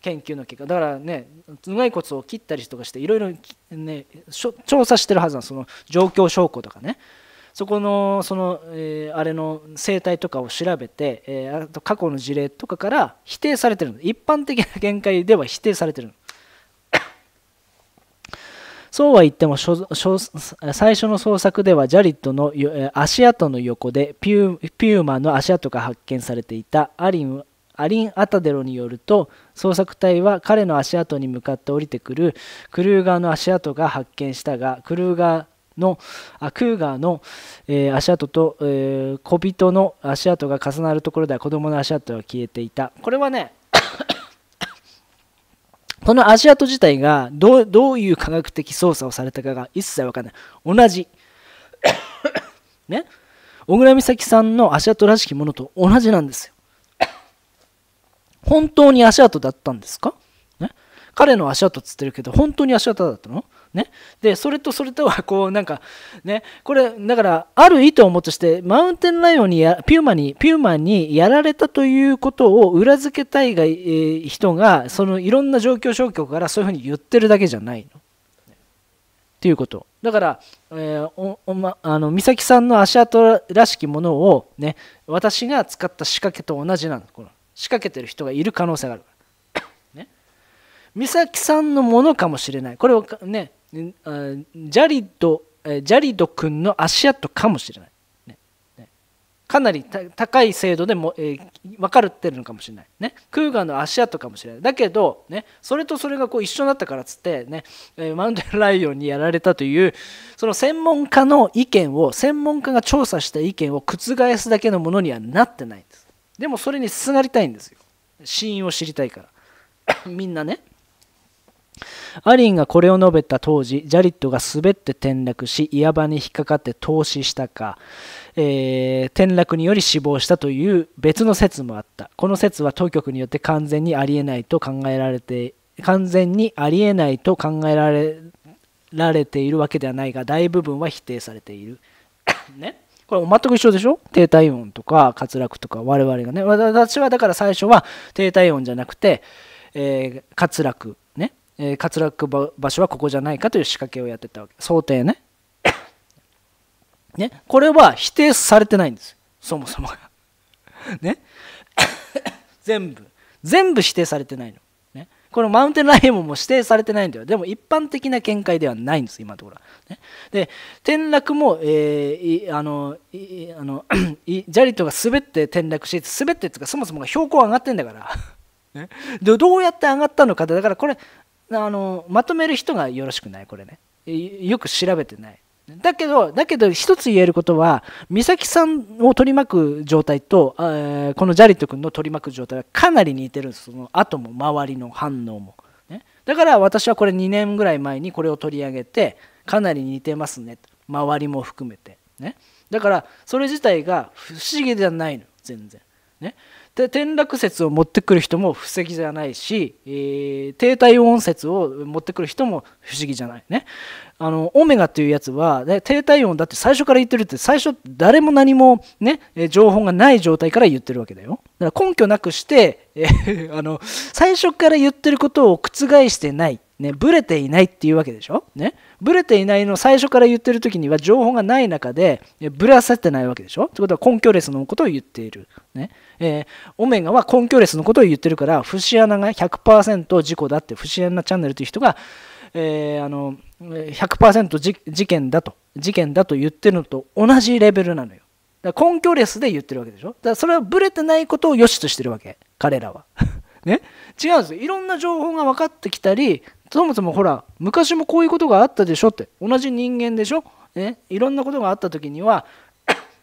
A: 研究の結果だからね頭蓋骨を切ったりとかしていろいろね調査してるはずなその状況証拠とかねそこのその、えー、あれの生態とかを調べて、えー、あと過去の事例とかから否定されてるの一般的な限界では否定されてるの。[COUGHS] そうは言っても最初の捜索ではジャリットの足跡の横でピューマの足跡が発見されていたアリンアリン・アタデロによると捜索隊は彼の足跡に向かって降りてくるクルーガーの足跡が発見したがクルーガーのあクーガーの、えー、足跡と、えー、小人の足跡が重なるところでは子供の足跡は消えていたこれはね [COUGHS] この足跡自体がどうどういう科学的操作をされたかが一切分からない同じ [COUGHS] ね小倉美咲さんの足跡らしきものと同じなんですよ本当に足跡だったんですか、ね、彼の足跡つってるけど、本当に足跡だったのね、でそれとそれとはこうなんかねこれだからある意図をもてしてマウンテンライオンにピューマにピューマにやられたということを裏付けたいが、えー、人がそのいろんな状況消去からそういうふうに言ってるだけじゃないの。っていうことだから、えー、おおま、あの美咲さんの足跡らしきものを、ね、私が使った仕掛けと同じなのこの仕掛けてる人がいる可能性があるね、美咲さんのものかもしれない。これはね、ジャリド、ジャリド君の足跡かもしれない。ねね、かなり高い精度でも、えー、分かるってるのかもしれない。ね、クーガンの足跡かもしれない。だけど、ね、それとそれがこう一緒になったからっつって、ね、マウンテンライオンにやられたという、その専門家の意見を、専門家が調査した意見を覆すだけのものにはなってないんです。でもそれにすがりたいんですよ死因を知りたいから [COUGHS] みんなねアリンがこれを述べた当時ジャリットが滑って転落し岩場に引っかかって凍死したか、えー、転落により死亡したという別の説もあったこの説は当局によって完全にありえないと考えられて完全にありえないと考えられられているわけではないが大部分は否定されている [COUGHS] ねこれも全く一緒でしょ低体温とか滑落とか我々がね。私はだから最初は低体温じゃなくて、えー、滑落ね、えー、滑落場所はここじゃないかという仕掛けをやってたわけ。想定ね。ね。これは否定されてないんです。そもそもが。ね。全部。全部否定されてないの。このマウンテンライオンも指定されてないんだよ。でも一般的な見解ではないんです、今のところね、で、転落も、えー、あの、あの [CLEARS THROAT] ジャリトが滑って転落して、滑ってっていうか、そもそもが標高上がってんだから。[LAUGHS] ね、でどうやって上がったのかだからこれ、あのまとめる人がよろしくない、これね。よく調べてない。だけど、だけど一つ言えることは、美咲さんを取り巻く状態と、えー、このジャリット君の取り巻く状態はかなり似てるんです、その後も周りの反応も。ね、だから私はこれ2年ぐらい前にこれを取り上げて、かなり似てますね、周りも含めて。ね、だから、それ自体が不思議じゃないの、全然。ね、で転落説を持ってくる人も不思議じゃないし、えー、低体温説を持ってくる人も不思議じゃないねあのオメガっていうやつは、ね、低体温だって最初から言ってるって最初誰も何もね情報がない状態から言ってるわけだよだから根拠なくして、えー、あの最初から言ってることを覆してないね、ブレていないっていうわけでしょね。ブレていないの最初から言ってる時には情報がない中で、ブレさってないわけでしょってことは根拠レスのことを言っている。ね。えー、オメガは根拠レスのことを言ってるから、節穴が100%事故だって、節穴チャンネルという人が、えー、あの100%事事件だと、事件だと言ってるのと同じレベルなのよ。だ根拠レスで言ってるわけでしょだからそれはブレてないことを良しとしてるわけ、彼らは。[LAUGHS] ね、違うんですよ。いろんな情報が分かってきたりそもそもほら昔もこういうことがあったでしょって同じ人間でしょ、ね、いろんなことがあった時には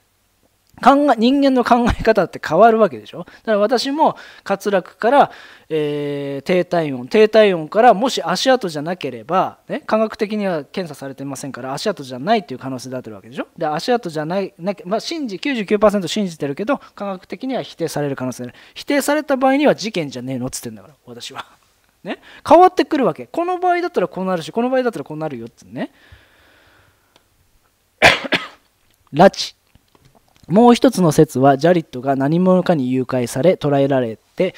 A: [COUGHS] 考え人間の考え方って変わるわけでしょだから私も滑落から、えー、低体温低体温からもし足跡じゃなければ、ね、科学的には検査されてませんから足跡じゃないっていう可能性だってるわけでしょで足跡じゃないな、まあ、信じ99%信じてるけど科学的には否定される可能性ある否定された場合には事件じゃねえのっつってんだから私は。ね変わってくるわけこの場合だったらこうなるしこの場合だったらこうなるよってね [COUGHS] 拉致もう一つの説はジャリットが何者かに誘拐され捕らえられて、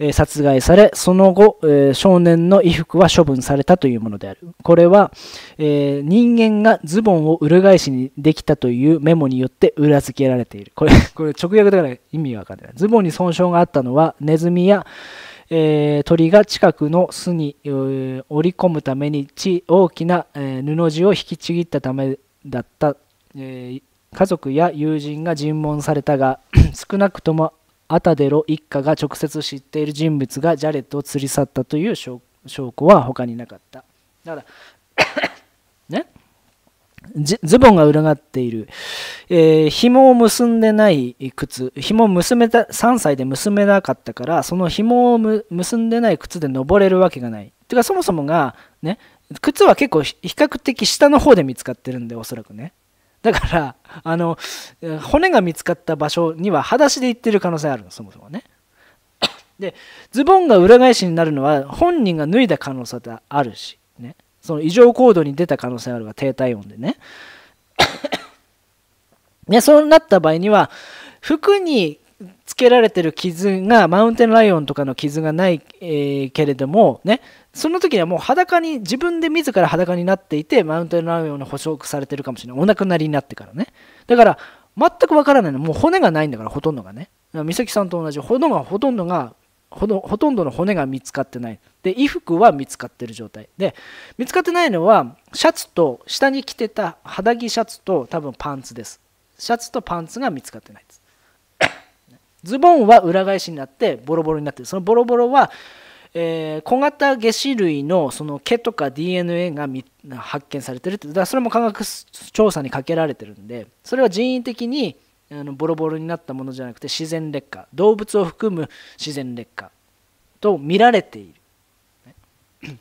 A: え殺害されその後、え少年の衣服は処分されたというものであるこれは、え人間がズボンを裏返しにできたというメモによって裏付けられているこれ [LAUGHS] これ直訳だから意味わかんないズボンに損傷があったのはネズミや、えー、鳥が近くの巣に、えー、織り込むために大きな、えー、布地を引きちぎったためだった、え家族や友人が尋問されたが [CLEARS THROAT] 少なくともアタデロ一家が直接知っている人物がジャレットを連り去ったという証拠は他になかった。だからズボンが裏がっている、えー、紐を結んでない靴紐を結めた3歳で結めなかったからその紐を結んでない靴で登れるわけがないてかそもそもがね靴は結構比較的下の方で見つかってるんでおそらくねだからあの骨が見つかった場所には裸足で行ってる可能性あるのそもそもねでズボンが裏返しになるのは本人が脱いだ可能性があるしねその異常行動に出た可能性あるが低体温でねや [COUGHS] そうなった場合には服につけられてる傷がマウンテンライオンとかの傷がない、えー、けれどもねその時にはもう裸に自分で自ら裸になっていてマウンテンライオンに捕食されてるかもしれないお亡くなりになってからねだから全くわからないのもう骨がないんだからほとんどがね美咲さんと同じ骨がほとんどがほのほとんどの骨が見つかってないで衣服は見つかってる状態で見つかってないのはシャツと下に着てた肌着シャツと多分パンツですシャツとパンツが見つかってないです [COUGHS] ズボンは裏返しになってボロボロになってるそのボロボロは、えー、小型下肢類のその毛とか DNA が発見されてるってだからそれも科学調査にかけられてるんでそれは人為的にあのボロボロになったものじゃなくて自然劣化動物を含む自然劣化と見られている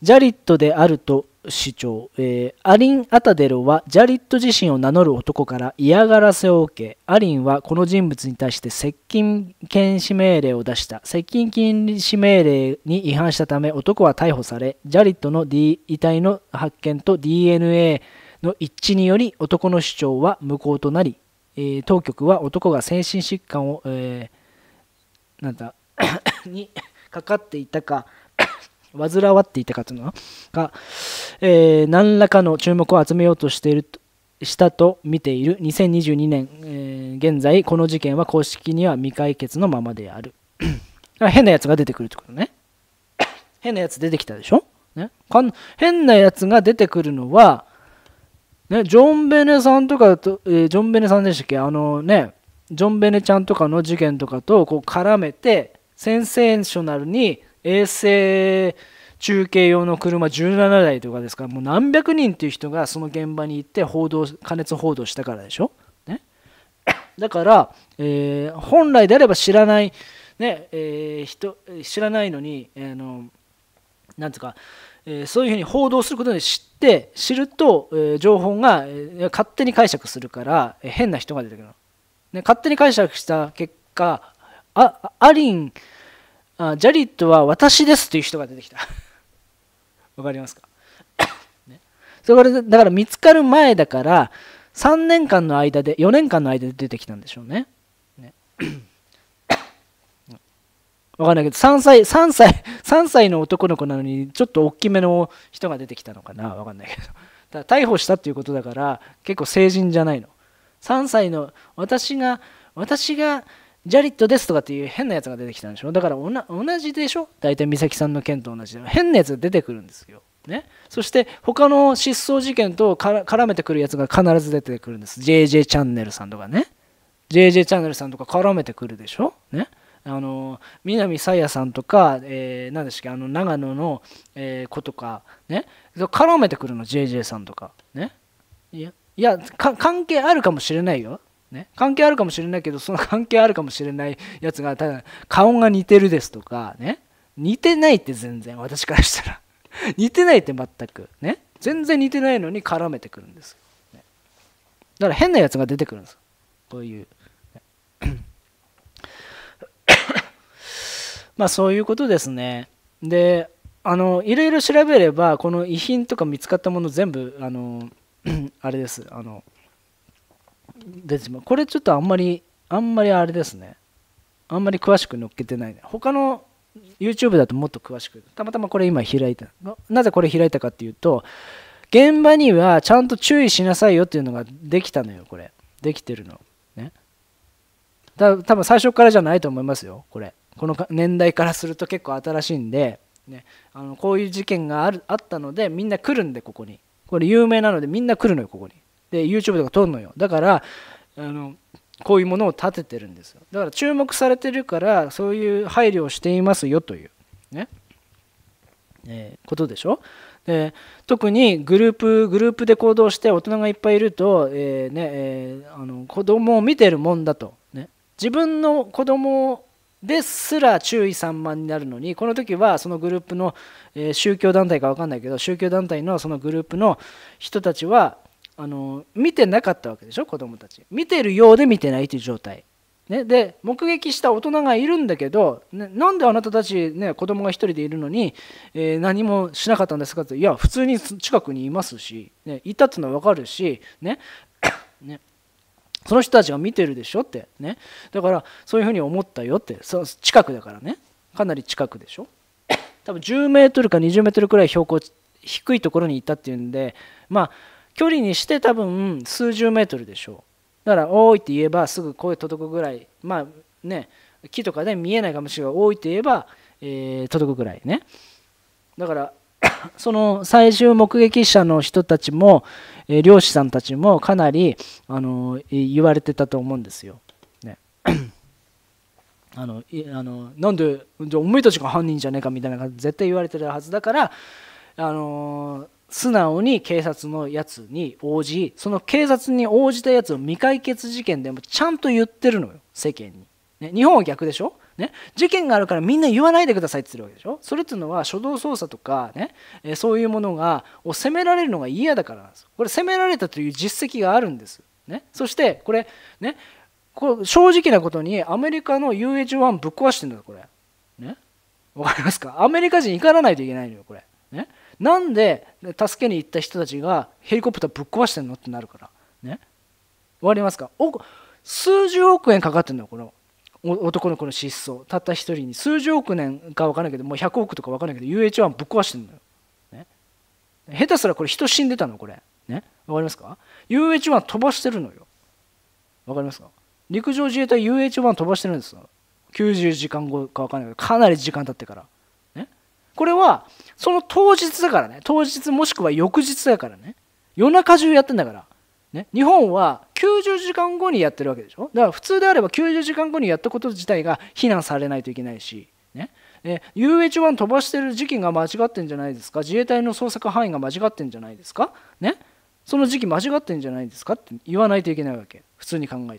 A: ジャリットであると主張、えー、アリン・アタデロはジャリット自身を名乗る男から嫌がらせを受けアリンはこの人物に対して接近禁止命令を出した接近禁止命令に違反したため男は逮捕されジャリットの、D、遺体の発見と DNA の一致により男の主張は無効となり、えー、当局は男が精神疾患を、えー、なんだ [COUGHS] にかかっていたか煩 [COUGHS] わっていたかというのが、えー、何らかの注目を集めようとしているしたと見ている2022年、えー、現在この事件は公式には未解決のままである [COUGHS] 変なやつが出てくるってことね変なやつ出てきたでしょ、ね、変なやつが出てくるのはね、ジョン・ベネさんとかと、えー、ジョン・ベネさんでしたっけあのね、ジョン・ベネちゃんとかの事件とかとこう絡めて、センセーショナルに衛星中継用の車17台とかですから、もう何百人っていう人がその現場に行って報道、加熱報道したからでしょ。ね、[COUGHS] だから、えー、本来であれば知らない、ねえー、人知らないのに、えー、のなんていうか、えそういうふうに報道することで知って知ると、え情報が、勝手に解釈するから、え変な人が出てくるの、ね、勝手に解釈した結果アリンあジャリットは私ですという人が出てきた [LAUGHS] わかりますか、[COUGHS] それからだから見つかる前だから3年間の間で4年間の間で出てきたんでしょうねねわかんないけど、3歳、3歳、3 [LAUGHS] 歳の男の子なのに、ちょっと大きめの人が出てきたのかなわかんないけど。だ逮捕したっていうことだから、結構成人じゃないの。3歳の、私が、私が、ジャリットですとかっていう変なやつが出てきたんでしょだから同じでしょ大体美咲さんの件と同じで変なやつが出てくるんですよ。ね、そして他の失踪事件と絡めてくるやつが必ず出てくるんです JJ チャンネルさんとかね JJ チャンネルさんとか絡めてくるでしょねあの南沙耶さんとか、えー、何でしたっけあの長野の、えー、子とかね絡めてくるの JJ さんとかねいやいや関係あるかもしれないよね、関係あるかもしれないけどその関係あるかもしれないやつがただ顔が似てるですとかね似てないって全然私からしたら [LAUGHS] 似てないって全くね全然似てないのに絡めてくるんですね、だから変なやつが出てくるんですこういうまあそういうことですね。で、あのいろいろ調べればこの遺品とか見つかったもの全部あの [CLEARS THROAT] あれですあの出てしまうこれちょっとあんまりあんまりあれですねあんまり詳しく載っけてないね他の YouTube だともっと詳しくたまたまこれ今開いたなぜこれ開いたかっていうと現場にはちゃんと注意しなさいよっていうのができたのよこれできてるのねた多分最初からじゃないと思いますよこれこの年代からすると結構新しいんで、ね、あのこういう事件があるあったのでみんな来るんでここにこれ有名なのでみんな来るのよここにで YouTube とか撮るのよだからあのこういうものを立ててるんですよだから注目されてるからそういう配慮をしていますよというねえー、ことでしょで特にグループグループで行動して大人がいっぱいいると、えーねえー、あの子供を見てるもんだと、ね、自分の子供ですら注意散漫になるのにこの時はそのグループの、えー、宗教団体か分かんないけど宗教団体のそのグループの人たちはあの見てなかったわけでしょ子供たち見てるようで見てないという状態、ね、で目撃した大人がいるんだけど、ね、なんであなたたち、ね、子供が1人でいるのに、えー、何もしなかったんですかっていや普通に近くにいますし、ね、いたっていうのは分かるしね [COUGHS] ねその人たちが見てるでしょってねだからそういうふうに思ったよってそ近くだからねかなり近くでしょ [COUGHS] 多分10メートルか20メートルくらい標高低いところにいたっていうんでまあ距離にして多分数十メートルでしょうだから「おい」って言えばすぐ声届くぐらいまあね木とかで見えないかもしれない「おい」って言えば、えー、届くぐらいねだからその最終目撃者の人たちも、えー、漁師さんたちもかなり、あのー、言われてたと思うんですよ。ね [CLEARS THROAT] あのあのなんでお前たちが犯人じゃねえかみたいな感じ絶対言われてるはずだから、あのー、素直に警察のやつに応じその警察に応じたやつを未解決事件でもちゃんと言ってるのよ世間に、ね、日本は逆でしょね、事件があるからみんな言わないでくださいって言ってるわけでしょそれっていうのは初動捜査とかね、えそういうものがを責められるのが嫌だからなんですこれ責められたという実績があるんです、ね、そしてこれねこう正直なことにアメリカの UH1 ぶっ壊してるんだこれねわかりますかアメリカ人怒らないといけないのよこれねなんで助けに行った人たちがヘリコプターぶっ壊してんのってなるからねわかりますかお数十億円かかってんのよこの男の子の失踪たった一人に数十億年か分からないけどもう100億とか分からないけど UH1 ぶっ壊してるのよ、ね、下手すらこれ人死んでたのこれね分かりますか ?UH1 飛ばしてるのよ分かりますか陸上自衛隊 UH1 飛ばしてるんですよ90時間後か分からないけどかなり時間経ってから、ね、これはその当日だからね当日もしくは翌日だからね夜中中やってんだからね、日本は90時間後にやってるわけでしょだから普通であれば90時間後にやったこと自体が非難されないといけないし、ね、UH1 飛ばしてる時期が間違ってんじゃないですか自衛隊の捜索範囲が間違ってんじゃないですか、ね、その時期間違ってんじゃないですかって言わないといけないわけ普通に考え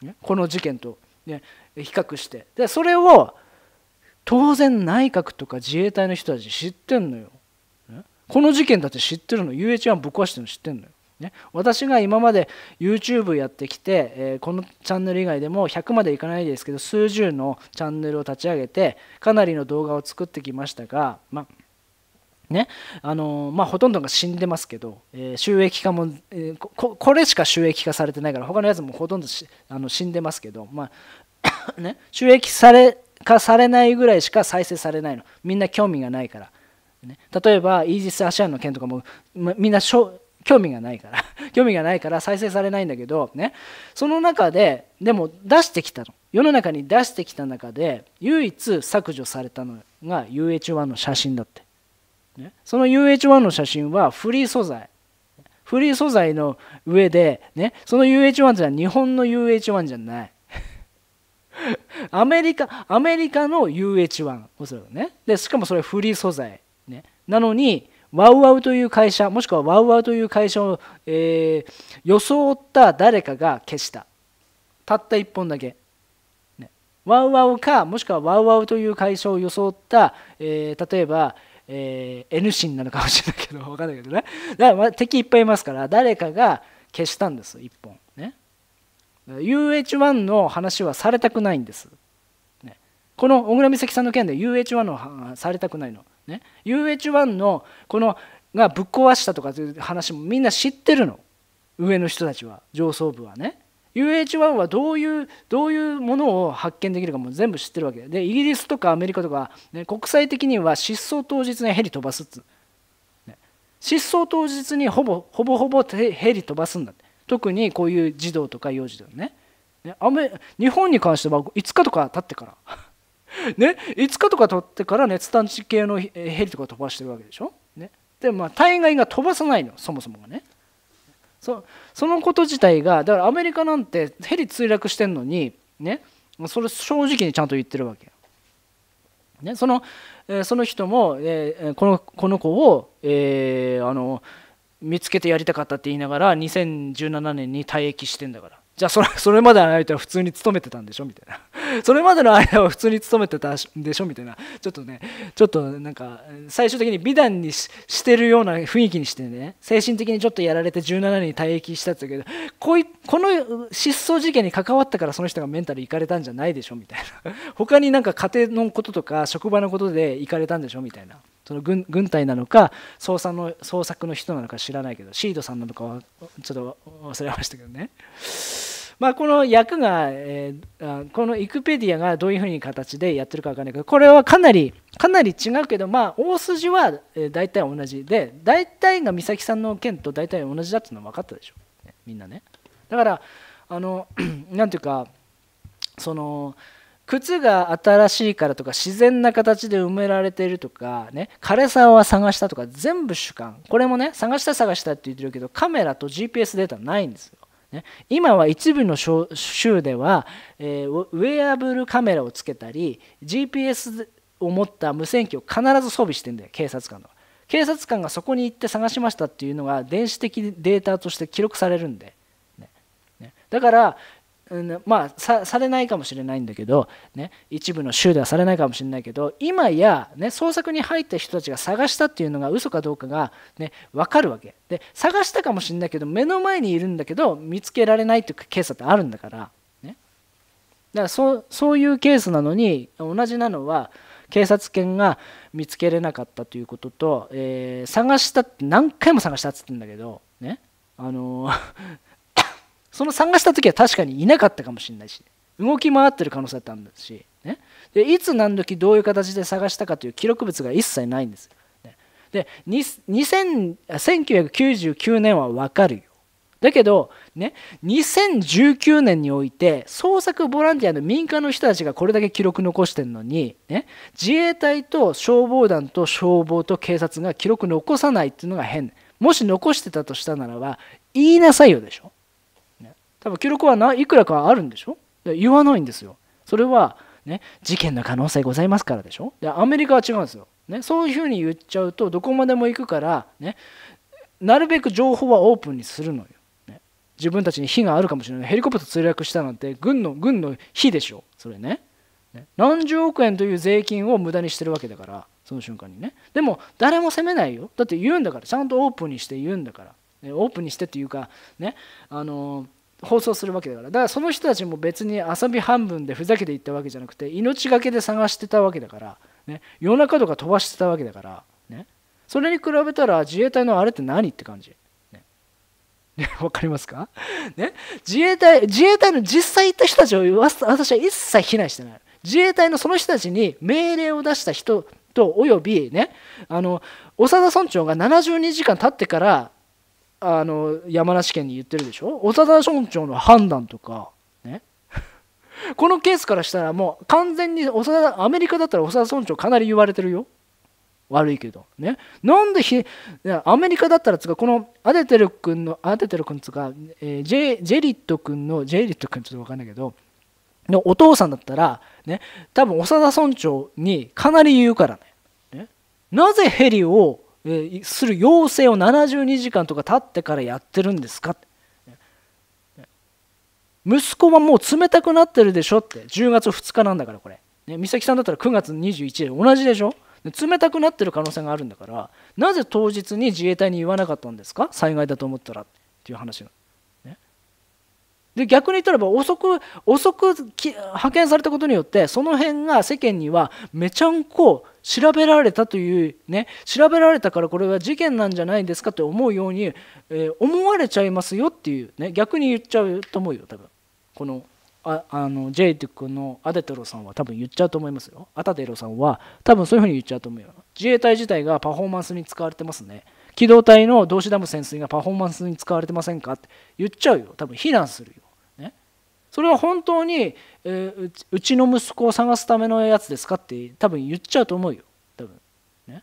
A: て、ね、この事件と、ね、比較してでそれを当然内閣とか自衛隊の人たち知ってんのよ、ね、この事件だって知ってるの UH1 ぶっ壊してるの知ってんのよね、私が今まで YouTube やってきて、えー、このチャンネル以外でも100までいかないですけど数十のチャンネルを立ち上げてかなりの動画を作ってきましたが、まねあのー、まあ、ほとんどが死んでますけど、えー、収益化も、えここれしか収益化されてないから他のやつもほとんどあの死んでますけど、まあ [COUGHS] ね、収益され化されないぐらいしか再生されないのみんな興味がないから、ね、例えばイージス・アシアンの件とかも、みんな興味がないから [LAUGHS] 興味がないから再生されないんだけどねその中ででも出してきたの世の中に出してきた中で唯一削除されたのが UH1 の写真だって、ね、その UH1 の写真はフリー素材フリー素材の上で、ね、その UH1 じゃ日本の UH1 じゃない [LAUGHS] アメリカアメリカの UH1 おそらくねでしかもそれフリー素材、ね、なのにワウワウという会社もしくはワウワウという会社を、えー、装った誰かが消したたった1本だけ、ね、ワウワウかもしくはワウワウという会社を装った、えー、例えば、えー、N 神なのかもしれないけどわかんないけどねだから敵いっぱいいますから誰かが消したんです1本ね UH1 の話はされたくないんです、ね、この小倉美咲さんの件で UH1 のされたくないのね、UH1 のこのがぶっ壊したとかという話もみんな知ってるの上の人たちは上層部はね UH1 はどういうどういうものを発見できるかも全部知ってるわけでイギリスとかアメリカとか、ね、国際的には失踪当日にヘリ飛ばすっつ、ね、失踪当日にほぼほぼほぼヘリ飛ばすんだって特にこういう児童とか幼児とかねね日本に関しては5日とか経ってから [LAUGHS] ね、5日とか取ってから熱探知系のヘリとか飛ばしてるわけでしょ。ね、でまあ大概が飛ばさないのそもそもがね。そそのこと自体がだからアメリカなんてヘリ墜落してんのにねそれ正直にちゃんと言ってるわけ。ね、そのその人も、えこのこの子を、えー、あの見つけてやりたかったって言いながら2017年に退役してんだからじゃあそれそれまでの間は普通に勤めてたんでしょみたいな [LAUGHS] それまでの間は普通に勤めてたんでしょみたいなちょっとねちょっとなんか最終的に美談にしてるような雰囲気にしてね精神的にちょっとやられて17年に退役したって言うけどこいこの失踪事件に関わったからその人がメンタルいかれたんじゃないでしょみたいな [LAUGHS] 他になんか家庭のこととか職場のことでいかれたんでしょみたいなその軍軍隊なのか捜査の捜索の人なのか知らないけどシードさんなのかはちょっと忘れましたけどね。まあ、この役が、えー、このイクペディアがどういうふうに形でやってるか分かんないけどこれはかなりかなり違うけど、まあ、大筋は大体同じで大体が美咲さんの件と大体同じだっていうのは分かったでしょみんなねだからあの [CLEARS THROAT] なんていうかその靴が新しいからとか自然な形で埋められているとか、ね、枯れ沢は探したとか全部主観これもね探した探したって言ってるけどカメラと GPS データないんですよ。ね、今は一部の州では、えー、ウェアブルカメラをつけたり GPS を持った無線機を必ず装備してんだよ警察官の警察官がそこに行って探しましたっていうのが電子的データとして記録されるんで、ねね、だからうん、まあされないかもしれないんだけど、ね、一部の州ではされないかもしれないけど今や、ね、捜索に入った人たちが探したっていうのが嘘かどうかが、ね、分かるわけで探したかもしれないけど目の前にいるんだけど見つけられないっていうケースってあるんだから、ね、だからそそういうケースなのに同じなのは警察犬が見つけれなかったということと、えー、探したって何回も探したっつってんだけどねあのその参加した時は確かにいなかったかもしれないし動き回ってる可能性だったんですし、ね、でいつ何時どういう形で探したかという記録物が一切ないんです。ね、で1999年は分かるよ。だけど、ね、2019年において捜索ボランティアの民間の人たちがこれだけ記録残してるのに、ね、自衛隊と消防団と消防と警察が記録残さないっていうのが変もし残してたとしたならば言いなさいよでしょ多分記録はないくらかあるんでしょ言わないんですよ。それは、ね、事件の可能性ございますからでしょでアメリカは違うんですよ。ね、そういうふうに言っちゃうとどこまでも行くから、ね、なるべく情報はオープンにするのよ。ね、自分たちに火があるかもしれない。ヘリコプター墜落したなんて軍の軍の火でしょそれね。何十億円という税金を無駄にしてるわけだからその瞬間にねでも誰も責めないよだって言うんだからちゃんとオープンにして言うんだから、ね、オープンにしてっていうかねあのー放送するわけだからだからその人たちも別に遊び半分でふざけていったわけじゃなくて命がけで探してたわけだから、ね、夜中とか飛ばしてたわけだから、ね、それに比べたら自衛隊のあれって何って感じ。[LAUGHS] ね、わかりますか、ね、自衛隊、自衛隊の実際行った人たちを私は一切非難してない。自衛隊のその人たちに命令を出した人と、およびね、あの、長田村長が72時間経ってからあの山梨県に言ってるでしょ長田村長の判断とかね [LAUGHS] このケースからしたらもう完全に長田アメリカだったら長田村長かなり言われてるよ悪いけどねなんでひアメリカだったらつかこのアデテル君のアデテル君つか、えー、ジェジェリット君のジェリット君ちょっと分かんないけどのお父さんだったらね多分長田村長にかなり言うからねねなぜヘリをする要請を72時間とか経ってからやってるんですか息子はもう冷たくなってるでしょって10月2日なんだからこれ、ね、美咲さんだったら9月21で同じでしょ冷たくなってる可能性があるんだからなぜ当日に自衛隊に言わなかったんですか災害だと思ったらっていう話がで逆に言ったら遅く遅く派遣されたことによってその辺が世間にはめちゃんこ調べられたというね調べられたからこれは事件なんじゃないですかって思うように、えー、思われちゃいますよっていうね逆に言っちゃうと思うよ多分このああのジェイティクのアデテロさんは多分言っちゃうと思いますよアタデロさんは多分そういうふうに言っちゃうと思うよ自衛隊自体がパフォーマンスに使われてますね機動隊の同志ダム潜水がパフォーマンスに使われてませんかって言っちゃうよ多分非難するよそれは本当に、えー、うちの息子を探すためのやつですかって多分言っちゃうと思うよ多分ね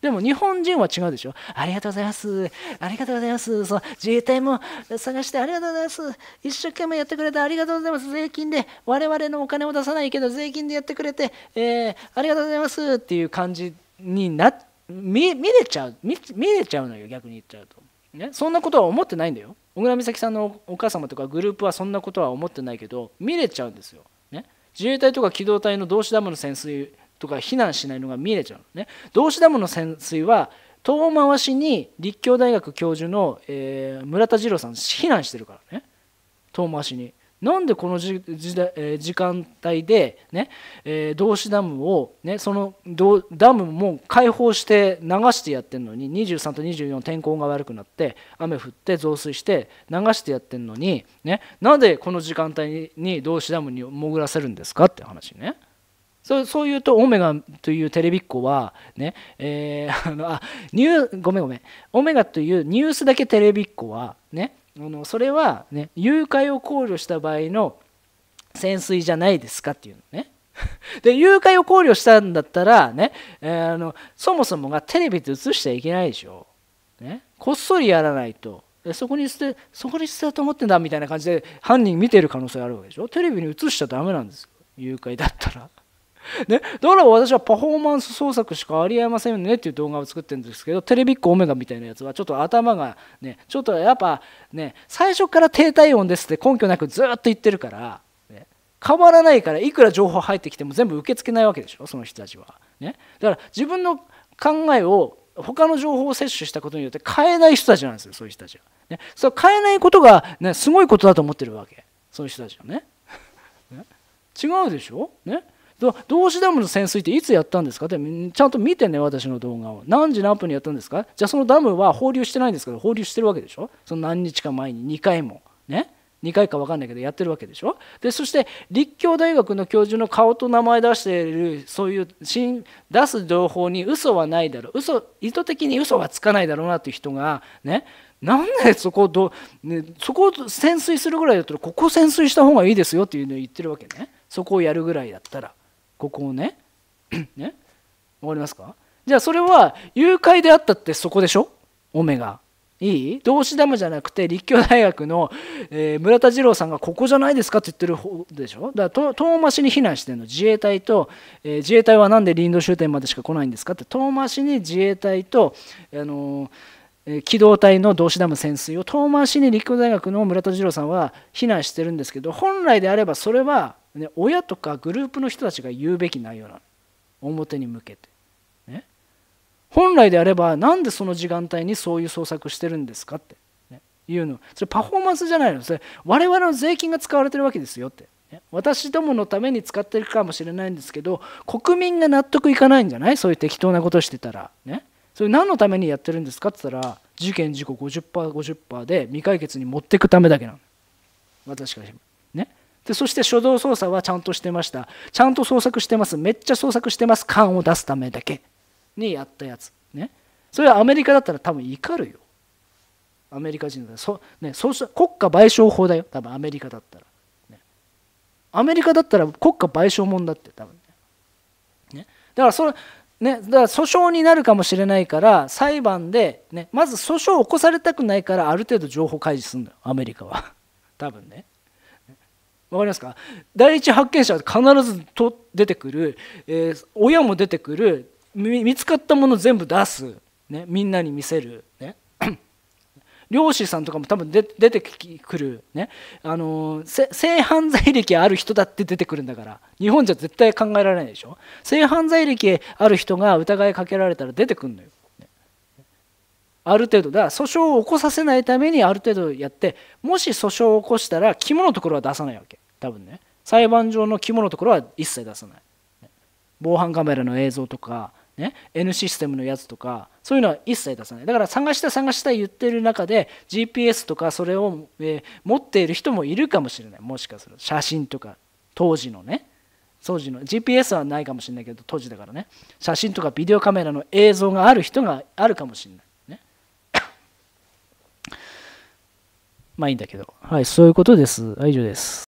A: でも日本人は違うでしょありがとうございますありがとうございますそう自衛隊も探してありがとうございます一生懸命やってくれてありがとうございます税金で我々のお金を出さないけど税金でやってくれて、えー、ありがとうございますっていう感じにな見見れちゃう見見れちゃうのよ逆に言っちゃうと、ね、そんなことは思ってないんだよ小倉美咲さんのお母様とかグループはそんなことは思ってないけど見れちゃうんですよ、ね、自衛隊とか機動隊の同志ダムの潜水とか避難しないのが見れちゃうね同志ダムの潜水は遠回しに立教大学教授の、えー、村田次郎さん避難してるからね遠回しになんでこの時時間帯で、ねえー、同志ダムを、ね、そのダムも開放して流してやってるのに23と24天候が悪くなって雨降って増水して流してやってるのに、ね、なんでこの時間帯に同志ダムに潜らせるんですかって話ね。そうそういうと、オメガというテレビっ子は、ね、えー、あの、あ、ニュー、ごめんごめん、オメガというニュースだけテレビっ子は、ね、あのそれは、ね、誘拐を考慮した場合の潜水じゃないですかっていうのね。[LAUGHS] で誘拐を考慮したんだったらね、えー、あのそもそもがテレビって映しちゃいけないでしょ。ね、こっそりやらないとでそこに捨てそこに捨てたと思ってんだみたいな感じで犯人見てる可能性あるわけでしょテレビに映しちゃダメなんですよ誘拐だったらね、だから私はパフォーマンス創作しかありえませんねっていう動画を作ってるんですけどテレビっ子オメガみたいなやつはちょっと頭がねちょっとやっぱね最初から低体温ですって根拠なくずっと言ってるから、ね、変わらないからいくら情報入ってきても全部受け付けないわけでしょその人たちは、ね、だから自分の考えを他の情報を摂取したことによって変えない人たちなんですよそういう人たちは、ね、そ変えないことが、ね、すごいことだと思ってるわけそういう人たちはねね違うでしょね同志ダムの潜水っていつやったんですかってちゃんと見てね私の動画を何時何分にやったんですかじゃあそのダムは放流してないんですけど放流してるわけでしょその何日か前に2回もね2回か分かんないけどやってるわけでしょでそして立教大学の教授の顔と名前出しているそういう出す情報に嘘はないだろう嘘意図的に嘘はつかないだろうなていう人がねなんでそこをど、ね、そこを潜水するぐらいだったらここ潜水した方がいいですよっていうのを言ってるわけねそこをやるぐらいだったらここをね [CLEARS THROAT] ねわかりますかじゃあそれは誘拐であったってそこでしょオメガいい同志ダムじゃなくて立教大学の、えー、村田次郎さんがここじゃないですかって言ってる方でしょだから遠回しに避難してるの自衛隊と、えー、自衛隊は何で林道終点までしか来ないんですかって遠回しに自衛隊と、あのー機動隊の同志ダム潜水を遠回しに立教大学の村田次郎さんは避難してるんですけど本来であればそれはね、親とかグループの人たちが言うべき内容なの表に向けて、ね、本来であればなんでその時間帯にそういう創作してるんですかって、ね、いうのそれパフォーマンスじゃないのそれ我々の税金が使われてるわけですよって、ね、私どものために使ってるかもしれないんですけど国民が納得いかないんじゃないそういう適当なことしてたらねそれ何のためにやってるんですかって言ったら事件事故 50%50% 50で未解決に持っていくためだけなの私からしてもでそして初動捜査はちゃんとしてましたちゃんと捜索してますめっちゃ捜索してます感を出すためだけにやったやつねそれはアメリカだったら多分怒るよアメリカ人だそ、ね、そうした国家賠償法だよ多分アメリカだったら、ね、アメリカだったら国家賠償もんだって多分ね、ね、だからそれね、だから訴訟になるかもしれないから裁判で、ね、まず訴訟を起こされたくないからある程度情報開示するんだよアメリカは多分ねわかりますか第一発見者は必ずと出てくる、えー、親も出てくる見つかったもの全部出す、ね、みんなに見せる、ね、[COUGHS] 漁師さんとかも多分出てくる、ねあのー、性犯罪歴ある人だって出てくるんだから日本じゃ絶対考えられないでしょ性犯罪歴ある人が疑いかけられたら出てくるのよ、ね、ある程度だ訴訟を起こさせないためにある程度やってもし訴訟を起こしたら肝のところは出さないわけ多分ね裁判上の肝のところは一切出さない防犯カメラの映像とか、ね、N システムのやつとかそういうのは一切出さないだから探した探した言ってる中で GPS とかそれを、えー、持っている人もいるかもしれないもしかすると写真とか当時のね当時の GPS はないかもしれないけど当時だからね写真とかビデオカメラの映像がある人があるかもしれないね [COUGHS] まあいいんだけどはいそういうことです以上です